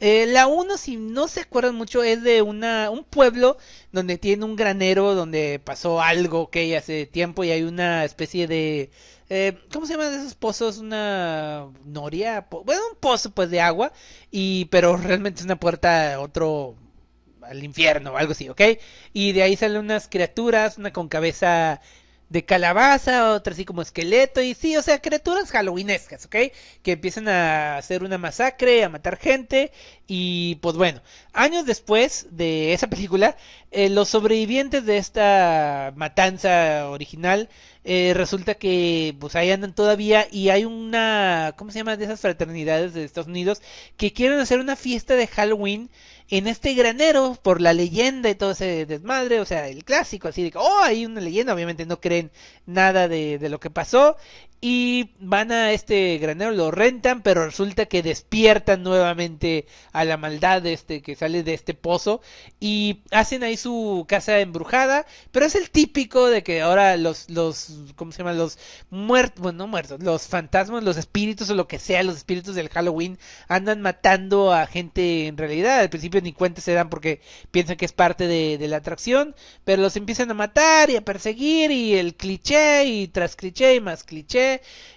Eh, la 1, si no se acuerdan mucho, es de una, un pueblo donde tiene un granero donde pasó algo, que hace tiempo y hay una especie de eh, ¿cómo se llaman esos pozos? Una noria, bueno, un pozo pues de agua, y pero realmente es una puerta a otro al infierno o algo así, ¿ok? Y de ahí salen unas criaturas, una con cabeza de calabaza, otra así como esqueleto, y sí, o sea, criaturas halloweenescas, ¿ok? Que empiezan a hacer una masacre, a matar gente, y pues bueno, años después de esa película, eh, los sobrevivientes de esta matanza original eh, resulta que pues ahí andan todavía y hay una, ¿cómo se llama? De esas fraternidades de Estados Unidos que quieren hacer una fiesta de Halloween en este granero por la leyenda y todo ese desmadre, o sea, el clásico, así de que, oh, hay una leyenda, obviamente no creen nada de, de lo que pasó y van a este granero, lo rentan, pero resulta que despiertan nuevamente a la maldad este que sale de este pozo y hacen ahí su casa embrujada, pero es el típico de que ahora los los ¿cómo se llama? los muertos, bueno, no muertos, los fantasmas, los espíritus o lo que sea, los espíritus del Halloween andan matando a gente en realidad, al principio ni cuenta se dan porque piensan que es parte de, de la atracción, pero los empiezan a matar y a perseguir y el cliché y tras cliché y más cliché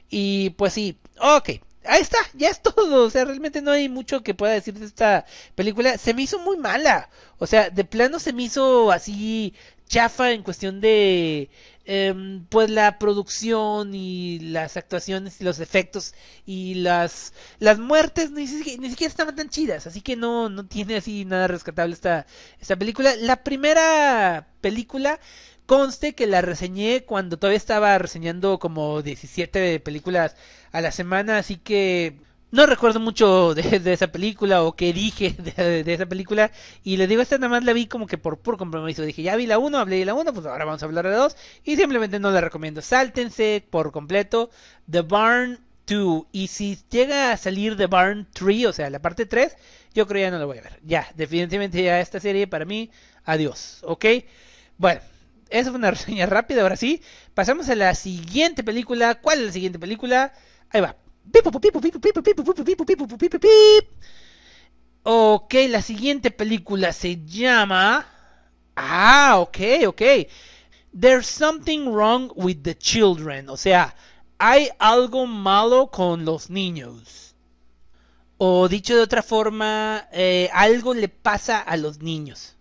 y pues sí, ok. Ahí está, ya es todo. O sea, realmente no hay mucho que pueda decir de esta película. Se me hizo muy mala. O sea, de plano se me hizo así chafa en cuestión de em, pues la producción y las actuaciones y los efectos y las las muertes ni, ni, siquiera estaban tan chidas así que no no tiene así nada rescatable esta película la primera película Conste que la reseñé cuando todavía estaba reseñando como 17 películas a la semana, así que no recuerdo mucho de, esa película o qué dije (laughs) de, esa película. Y les digo, esta nada más la vi como que por puro compromiso. Dije, ya vi la 1, hablé de la 1, pues ahora vamos a hablar de la 2. Y simplemente no la recomiendo. Sáltense por completo The Barn 2. Y si llega a salir The Barn 3, o sea, la parte 3, yo creo ya no la voy a ver. Ya, definitivamente ya esta serie para mí, adiós. ¿Ok? Bueno. Esa fue una reseña rápida, ahora sí. Pasamos a la siguiente película. ¿Cuál es la siguiente película? Ahí va. Ok, la siguiente película se llama... Ah, ok, ok. There's something wrong with the children. O sea, hay algo malo con los niños. O dicho de otra forma, algo le pasa a los niños.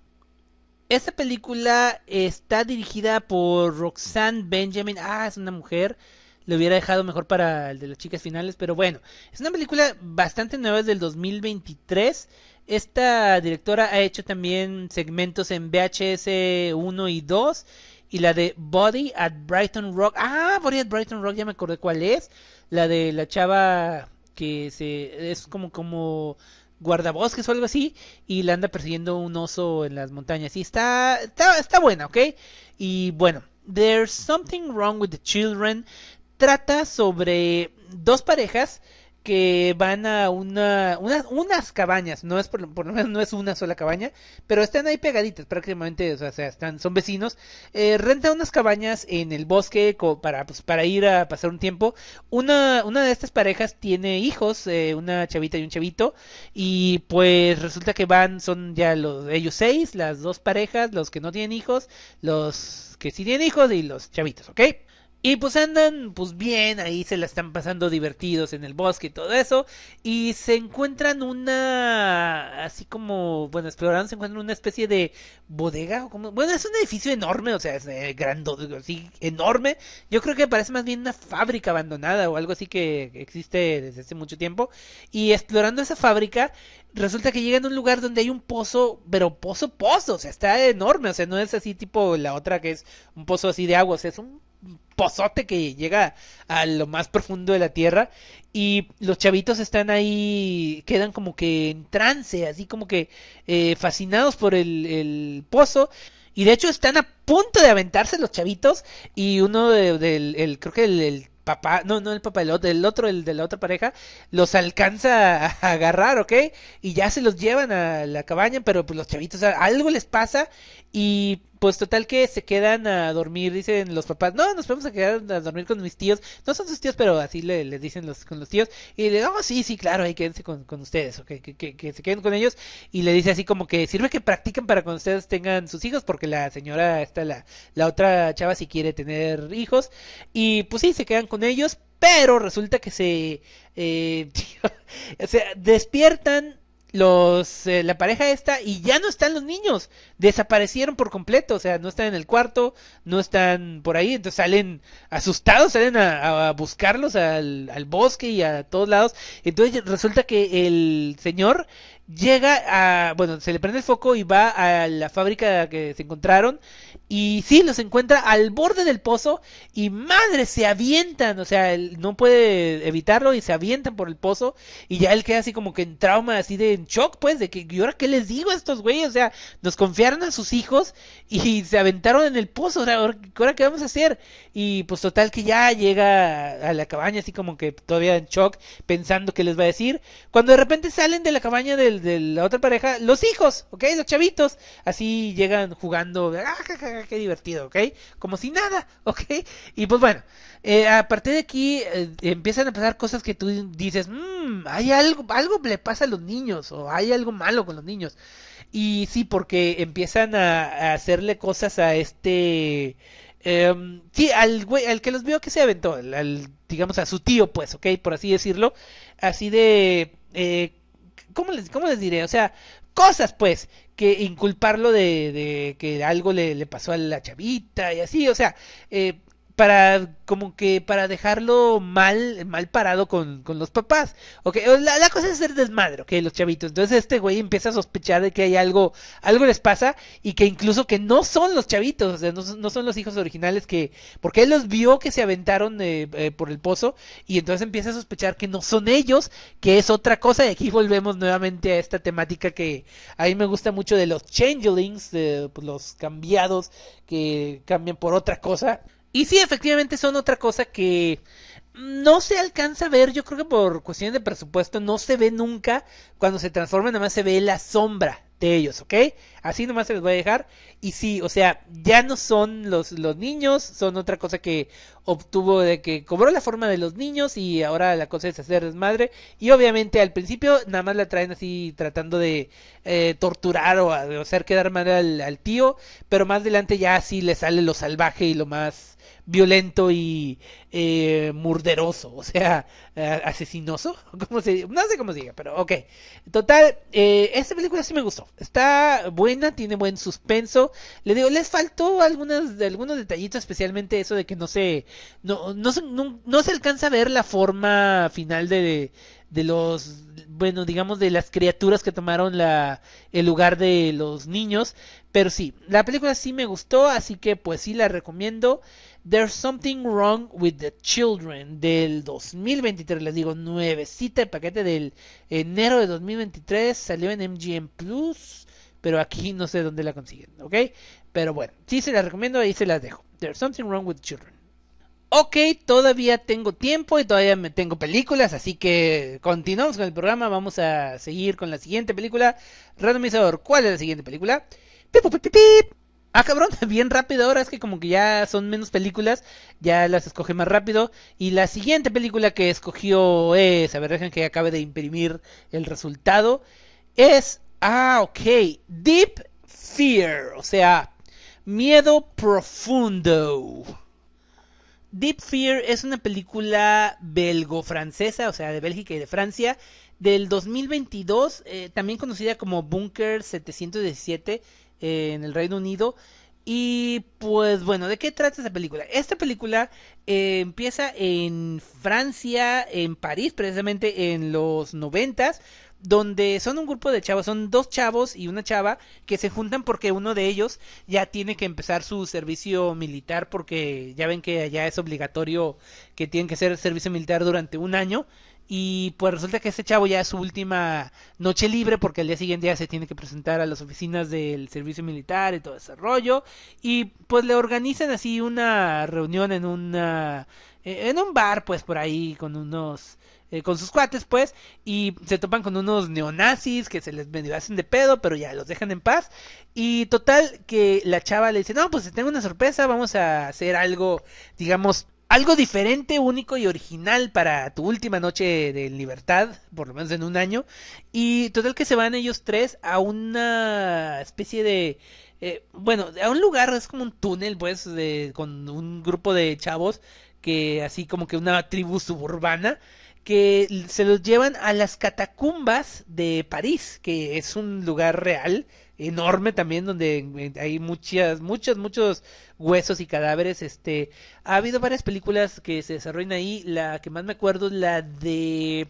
Esta película está dirigida por Roxanne Benjamin. Ah, es una mujer. Le hubiera dejado mejor para el de las chicas finales, pero bueno. Es una película bastante nueva, es del 2023. Esta directora ha hecho también segmentos en VHS 1 y 2. Y la de Body at Brighton Rock. Ah, Body at Brighton Rock, ya me acordé cuál es. La de la chava que se es como como guardabosques o algo así y la anda persiguiendo un oso en las montañas. Y está, está, está buena, ¿ok? Y bueno, There's Something Wrong with the Children trata sobre dos parejas que van a una, unas cabañas, no es por, lo menos no es una sola cabaña, pero están ahí pegaditas prácticamente, o sea, están, son vecinos, eh, rentan unas cabañas en el bosque para, pues, para ir a pasar un tiempo. Una, una de estas parejas tiene hijos, eh, una chavita y un chavito, y pues resulta que van, son ya los, ellos seis, las dos parejas, los que no tienen hijos, los que sí tienen hijos y los chavitos, ¿ok? Y pues andan pues bien, ahí se la están pasando divertidos en el bosque y todo eso. Y se encuentran una, así como, bueno, explorando, se encuentran una especie de bodega. O como, bueno, es un edificio enorme, o sea, es eh, grande, así enorme. Yo creo que parece más bien una fábrica abandonada o algo así que existe desde hace mucho tiempo. Y explorando esa fábrica, resulta que llegan a un lugar donde hay un pozo, pero pozo, pozo, o sea, está enorme, o sea, no es así tipo la otra que es un pozo así de agua, es un pozote que llega a lo más profundo de la tierra y los chavitos están ahí, quedan como que en trance, así como que eh, fascinados por el, pozo. Y de hecho están a punto de aventarse los chavitos y uno del, creo que el, papá, no, no el papá, otro, el otro, el de la otra pareja, los alcanza a agarrar, ¿ok? Y ya se los llevan a la cabaña, pero pues los chavitos algo les pasa y pues total que se quedan a dormir, dicen los papás, no, nos vamos a quedar a dormir con mis tíos, no son sus tíos, pero así le, les dicen los, con los tíos, y le vamos, oh, sí, sí, claro, ahí quédense con, ustedes, okay, que, se queden con ellos, y le dice así como que sirve que practiquen para cuando ustedes tengan sus hijos, porque la señora, esta, la, la otra chava si quiere tener hijos, y pues sí, se quedan con ellos, pero resulta que se, eh, (laughs) o sea, despiertan los eh, la pareja esta y ya no están los niños desaparecieron por completo o sea no están en el cuarto no están por ahí entonces salen asustados salen a, buscarlos al, al, bosque y a todos lados entonces resulta que el señor llega a bueno se le prende el foco y va a la fábrica que se encontraron y sí, los encuentra al borde del pozo y madre, se avientan, o sea, él no puede evitarlo y se avientan por el pozo y ya él queda así como que en trauma, así de en shock, pues, de que ¿y ahora qué les digo a estos güeyes? O sea, nos confiaron a sus hijos y se aventaron en el pozo, o sea, ¿ahora qué vamos a hacer? Y pues total que ya llega a la cabaña así como que todavía en shock, pensando qué les va a decir, cuando de repente salen de la cabaña de, de la otra pareja, los hijos, ¿ok? Los chavitos, así llegan jugando, ah, qué divertido, ¿ok? Como si nada, ¿ok? Y pues bueno, eh, a partir de aquí eh, empiezan a pasar cosas que tú dices, mmm, hay algo, algo le pasa a los niños, o hay algo malo con los niños. Y sí, porque empiezan a, hacerle cosas a este... Em, sí, al, güey, al que los vio que se aventó, al, digamos a su tío, pues, ¿ok? Por así decirlo, así de... Eh, ¿cómo les, cómo les diré? O sea, cosas pues, que inculparlo de, de que algo le, le, pasó a la chavita y así, o sea, eh, para como que para dejarlo mal mal parado con, con los papás. Okay, la, la, cosa es ser desmadre, okay los chavitos. Entonces este güey empieza a sospechar de que hay algo algo les pasa y que incluso que no son los chavitos, o sea, no, no son los hijos originales que porque él los vio que se aventaron eh, eh, por el pozo y entonces empieza a sospechar que no son ellos, que es otra cosa y aquí volvemos nuevamente a esta temática que a mí me gusta mucho de los changelings, de, pues, los cambiados que cambian por otra cosa. Y sí, efectivamente son otra cosa que no se alcanza a ver, yo creo que por cuestiones de presupuesto no se ve nunca cuando se transforman nada más se ve la sombra de ellos, ¿ok? Así nomás se los voy a dejar. Y sí, o sea, ya no son los, los niños, son otra cosa que obtuvo de que cobró la forma de los niños y ahora la cosa es hacer desmadre. Y obviamente al principio nada más la traen así tratando de eh, torturar o hacer quedar mal al, tío, pero más adelante ya así le sale lo salvaje y lo más violento y eh, murderoso, o sea, asesinoso, (laughs) ¿Cómo no sé cómo se diga, pero ok. Total, eh, esta película sí me gustó, está buena tiene buen suspenso. Le digo, les faltó algunas, algunos detallitos, especialmente eso de que no se, no, se, alcanza a ver la forma final de, de los bueno digamos de las criaturas que tomaron la el lugar de los niños pero sí la película sí me gustó así que pues sí la recomiendo There's Something Wrong with the Children del 2023 les digo nuevecita el paquete del enero de 2023 salió en MGM Plus pero aquí no sé dónde la consiguen, ¿ok? Pero bueno, sí se las recomiendo, ahí se las dejo. There's something wrong with children. Ok, todavía tengo tiempo y todavía me tengo películas, así que continuamos con el programa. Vamos a seguir con la siguiente película. Randomizador, ¿cuál es la siguiente película? ¡Pip, pip, pip, pip! Ah, cabrón, (laughs) bien rápido ahora, es que como que ya son menos películas, ya las escoge más rápido. Y la siguiente película que escogió es, a ver, dejen que acabe de imprimir el resultado, es Ah, ok. Deep fear, o sea, miedo profundo. Deep Fear es una película belgo-francesa, o sea, de Bélgica y de Francia, del 2022, eh, también conocida como Bunker 717 eh, en el Reino Unido. Y pues bueno, ¿de qué trata esta película? Esta película eh, empieza en Francia, en París, precisamente en los noventas, donde son un grupo de chavos, son dos chavos y una chava que se juntan porque uno de ellos ya tiene que empezar su servicio militar porque ya ven que allá es obligatorio que tienen que hacer servicio militar durante un año y pues resulta que ese chavo ya es su última noche libre porque al día siguiente ya se tiene que presentar a las oficinas del servicio militar y todo ese rollo y pues le organizan así una reunión en una en un bar pues por ahí con unos eh, con sus cuates, pues, y se topan con unos neonazis que se les medio hacen de pedo, pero ya los dejan en paz. Y total, que la chava le dice: No, pues tengo una sorpresa, vamos a hacer algo, digamos, algo diferente, único y original para tu última noche de libertad, por lo menos en un año. Y total que se van ellos tres a una especie de... Eh, bueno, a un lugar, es como un túnel, pues, de, con un grupo de chavos que así como que una tribu suburbana que se los llevan a las catacumbas de París, que es un lugar real, enorme también, donde hay muchas, muchos, muchos huesos y cadáveres. Este, ha habido varias películas que se desarrollan ahí. La que más me acuerdo es la de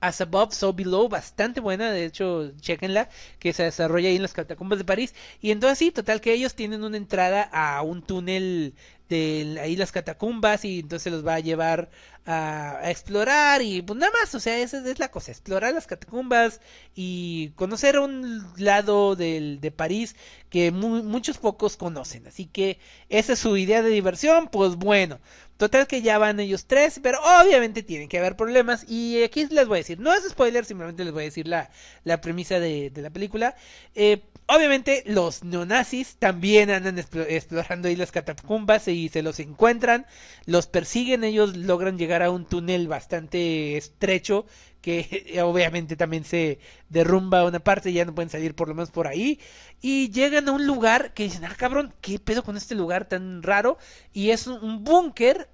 As Above, So Below, bastante buena, de hecho, chequenla, que se desarrolla ahí en las catacumbas de París. Y entonces sí, total que ellos tienen una entrada a un túnel de ahí las catacumbas y entonces los va a llevar a, explorar y pues nada más, o sea, esa es la cosa, explorar las catacumbas y conocer un lado del, de París que muchos pocos conocen. Así que esa es su idea de diversión, pues bueno, Total que ya van ellos tres, pero obviamente tienen que haber problemas. Y aquí les voy a decir, no es spoiler, simplemente les voy a decir la, la premisa de, la película. Eh, obviamente los neonazis también andan explorando ahí las catacumbas y se los encuentran, los persiguen, ellos logran llegar a un túnel bastante estrecho que (laughs) obviamente también se derrumba una parte, ya no pueden salir por lo menos por ahí, y llegan a un lugar que dicen, ah cabrón, ¿qué pedo con este lugar tan raro? Y es un, búnker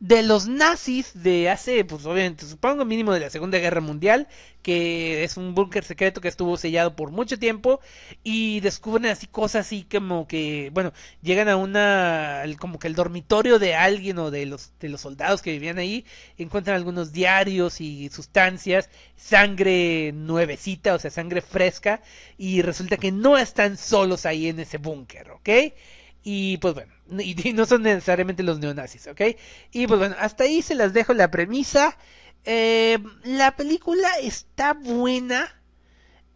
de los nazis de hace, pues obviamente, supongo mínimo de la Segunda Guerra Mundial, que es un búnker secreto que estuvo sellado por mucho tiempo y descubren así cosas así como que, bueno, llegan a una, como que el dormitorio de alguien o de los, de los soldados que vivían ahí, encuentran algunos diarios y sustancias, sangre nuevecita, o sea, sangre fresca, y resulta que no están solos ahí en ese búnker, ¿ok? Y pues bueno (laughs) Y, no son necesariamente los neonazis, ¿ok? Y pues bueno, hasta ahí se las dejo la premisa. Eh, la película está buena.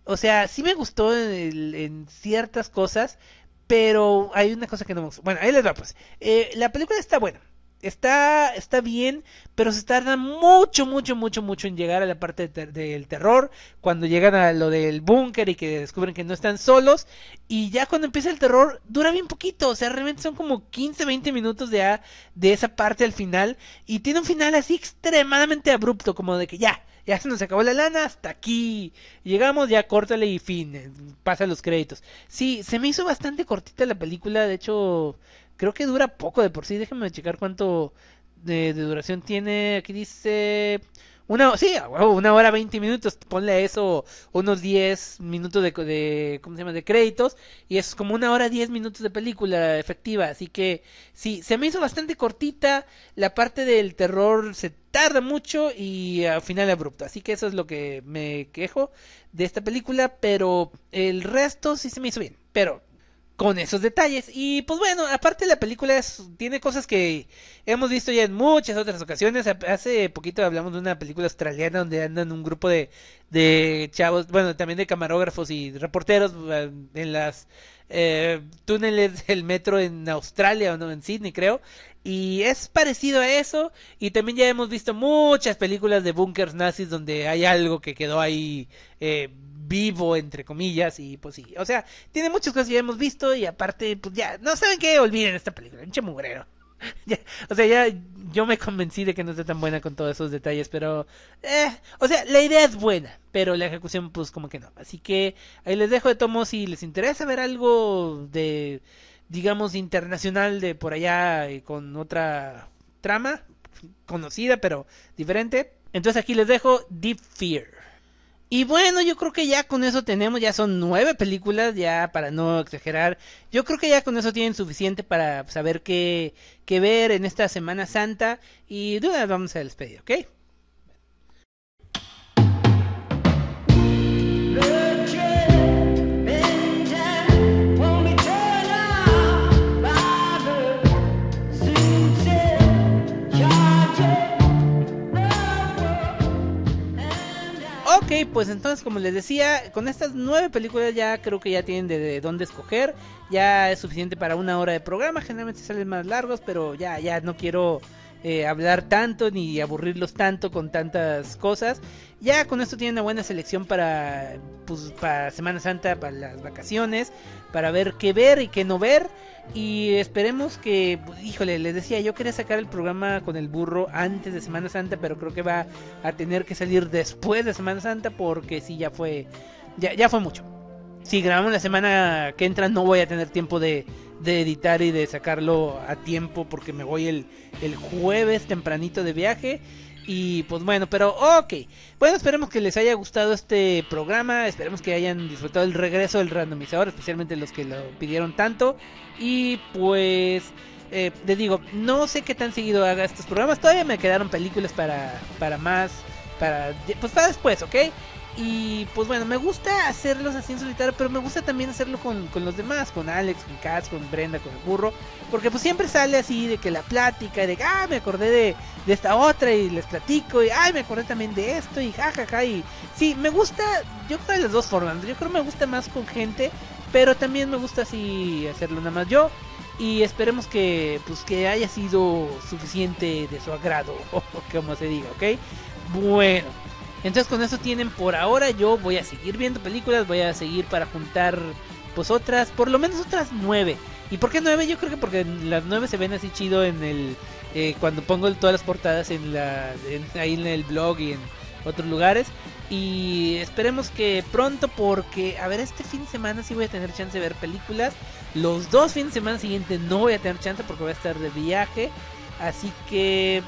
O sea, sí me gustó en, ciertas cosas, pero hay una cosa que no me gustó. Bueno, ahí les va pues. Eh, la película está buena está, está bien, pero se tarda mucho, mucho, mucho, mucho en llegar a la parte del terror, cuando llegan a lo del búnker y que descubren que no están solos, y ya cuando empieza el terror dura bien poquito, o sea, realmente son como 15, 20 minutos de, de esa parte al final, y tiene un final así extremadamente abrupto, como de que ya, ya se nos acabó la lana, hasta aquí. Llegamos, ya córtale y fin, eh, pasa los créditos. Sí, se me hizo bastante cortita la película, de hecho, Creo que dura poco de por sí. Déjenme checar cuánto de, duración tiene. Aquí dice. Una, sí, una hora veinte minutos, ponle a eso unos diez minutos de, ¿cómo se llama? de créditos y es como una hora diez minutos de película efectiva, así que sí, se me hizo bastante cortita, la parte del terror se tarda mucho y al final abrupto, así que eso es lo que me quejo de esta película, pero el resto sí se me hizo bien, pero con esos detalles. Y pues bueno, aparte la película tiene cosas que hemos visto ya en muchas otras ocasiones. Hace poquito hablamos de una película australiana donde andan un grupo de, de chavos, bueno, también de camarógrafos y reporteros eh, en las eh, túneles (laughs) del metro en Australia o no, en Sydney creo. Y es parecido a eso. Y también ya hemos visto muchas películas de bunkers nazis donde hay algo que quedó ahí. Eh, vivo, entre comillas, y pues sí. O sea, tiene muchas cosas que ya hemos visto y aparte, pues ya, no saben qué, olviden esta película, un mugrero. (laughs) o sea, ya yo me convencí de que no está tan buena con todos esos detalles, pero... Eh, o sea, la idea es buena, pero la ejecución pues como que no. Así que ahí les dejo de tomo si les interesa ver algo de, digamos, internacional de por allá eh, con otra trama conocida pero diferente. Entonces aquí les dejo Deep Fear. Y bueno, yo creo que ya con eso tenemos, ya son nueve películas, ya para no exagerar, yo creo que ya con eso tienen suficiente para saber qué, qué ver en esta Semana Santa y de vamos a despedir, ¿ok? pues entonces como les decía, con estas nueve películas ya creo que ya tienen de, dónde escoger. Ya es suficiente para una hora de programa. Generalmente salen más largos, pero ya, ya no quiero eh, hablar tanto ni aburrirlos tanto con tantas cosas. Ya con esto tienen una buena selección para, pues, para Semana Santa, para las vacaciones, para ver qué ver y qué no ver. Y esperemos que, híjole, les decía, yo quería sacar el programa con el burro antes de Semana Santa, pero creo que va a tener que salir después de Semana Santa porque sí, ya fue, ya, ya fue mucho. Si grabamos la semana que entra no voy a tener tiempo de, de editar y de sacarlo a tiempo porque me voy el, el jueves tempranito de viaje y pues bueno, pero ok. Bueno, esperemos que les haya gustado este programa. Esperemos que hayan disfrutado el regreso del randomizador, especialmente los que lo pidieron tanto. Y pues, eh, les digo, no sé qué tan seguido haga estos programas. Todavía me quedaron películas para, para más. Para, pues para después, ¿ok? Y pues bueno, me gusta hacerlos así en solitario, pero me gusta también hacerlo con, los demás, con Alex, con Katz, con Brenda, con el burro. Porque pues siempre sale así de que la plática, de ah, me acordé de, esta otra y les platico, y ay, me acordé también de esto, y jajaja. y sí, me gusta, yo creo de las dos formas. Yo creo me gusta más con gente, pero también me gusta así hacerlo nada más yo. Y esperemos que, pues, que haya sido suficiente de su agrado, (laughs) como se diga, ¿ok? Bueno. Entonces con eso tienen por ahora. Yo voy a seguir viendo películas, voy a seguir para juntar pues otras, por lo menos otras nueve. ¿Y por qué nueve? Yo creo que porque las nueve se ven así chido en el... Eh, cuando pongo todas las portadas en la, en, ahí en el blog y en otros lugares. Y esperemos que pronto porque, a ver, este fin de semana sí voy a tener chance de ver películas. Los dos fines de semana siguiente no voy a tener chance porque voy a estar de viaje. Así que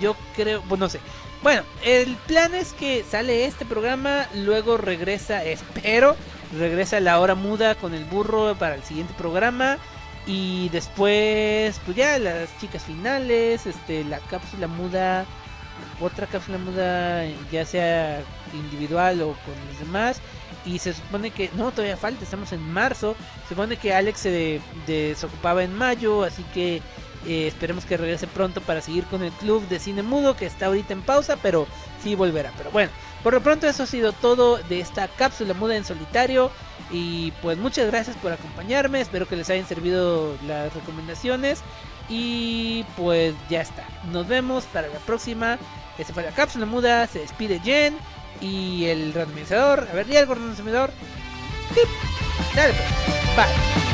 yo creo, bueno, no sé. Bueno, el plan es que sale este programa, luego regresa, espero, regresa la hora muda con el burro para el siguiente programa. Y después, pues ya, las chicas finales, este, la cápsula muda, otra cápsula muda, ya sea individual o con los demás. Y se supone que, no, todavía falta, estamos en marzo. Se supone que Alex se desocupaba en mayo, así que eh, esperemos que regrese pronto para seguir con el club de cine mudo que está ahorita en pausa, pero sí volverá. Pero bueno, por lo pronto eso ha sido todo de esta cápsula muda en solitario. Y pues muchas gracias por acompañarme. Espero que les hayan servido las recomendaciones. Y pues ya está. Nos vemos para la próxima. esa fue la cápsula muda. Se despide Jen. Y el randomizador. A ver, ¿y algo randomizador. ¡Tip! Dale, pues. Bye.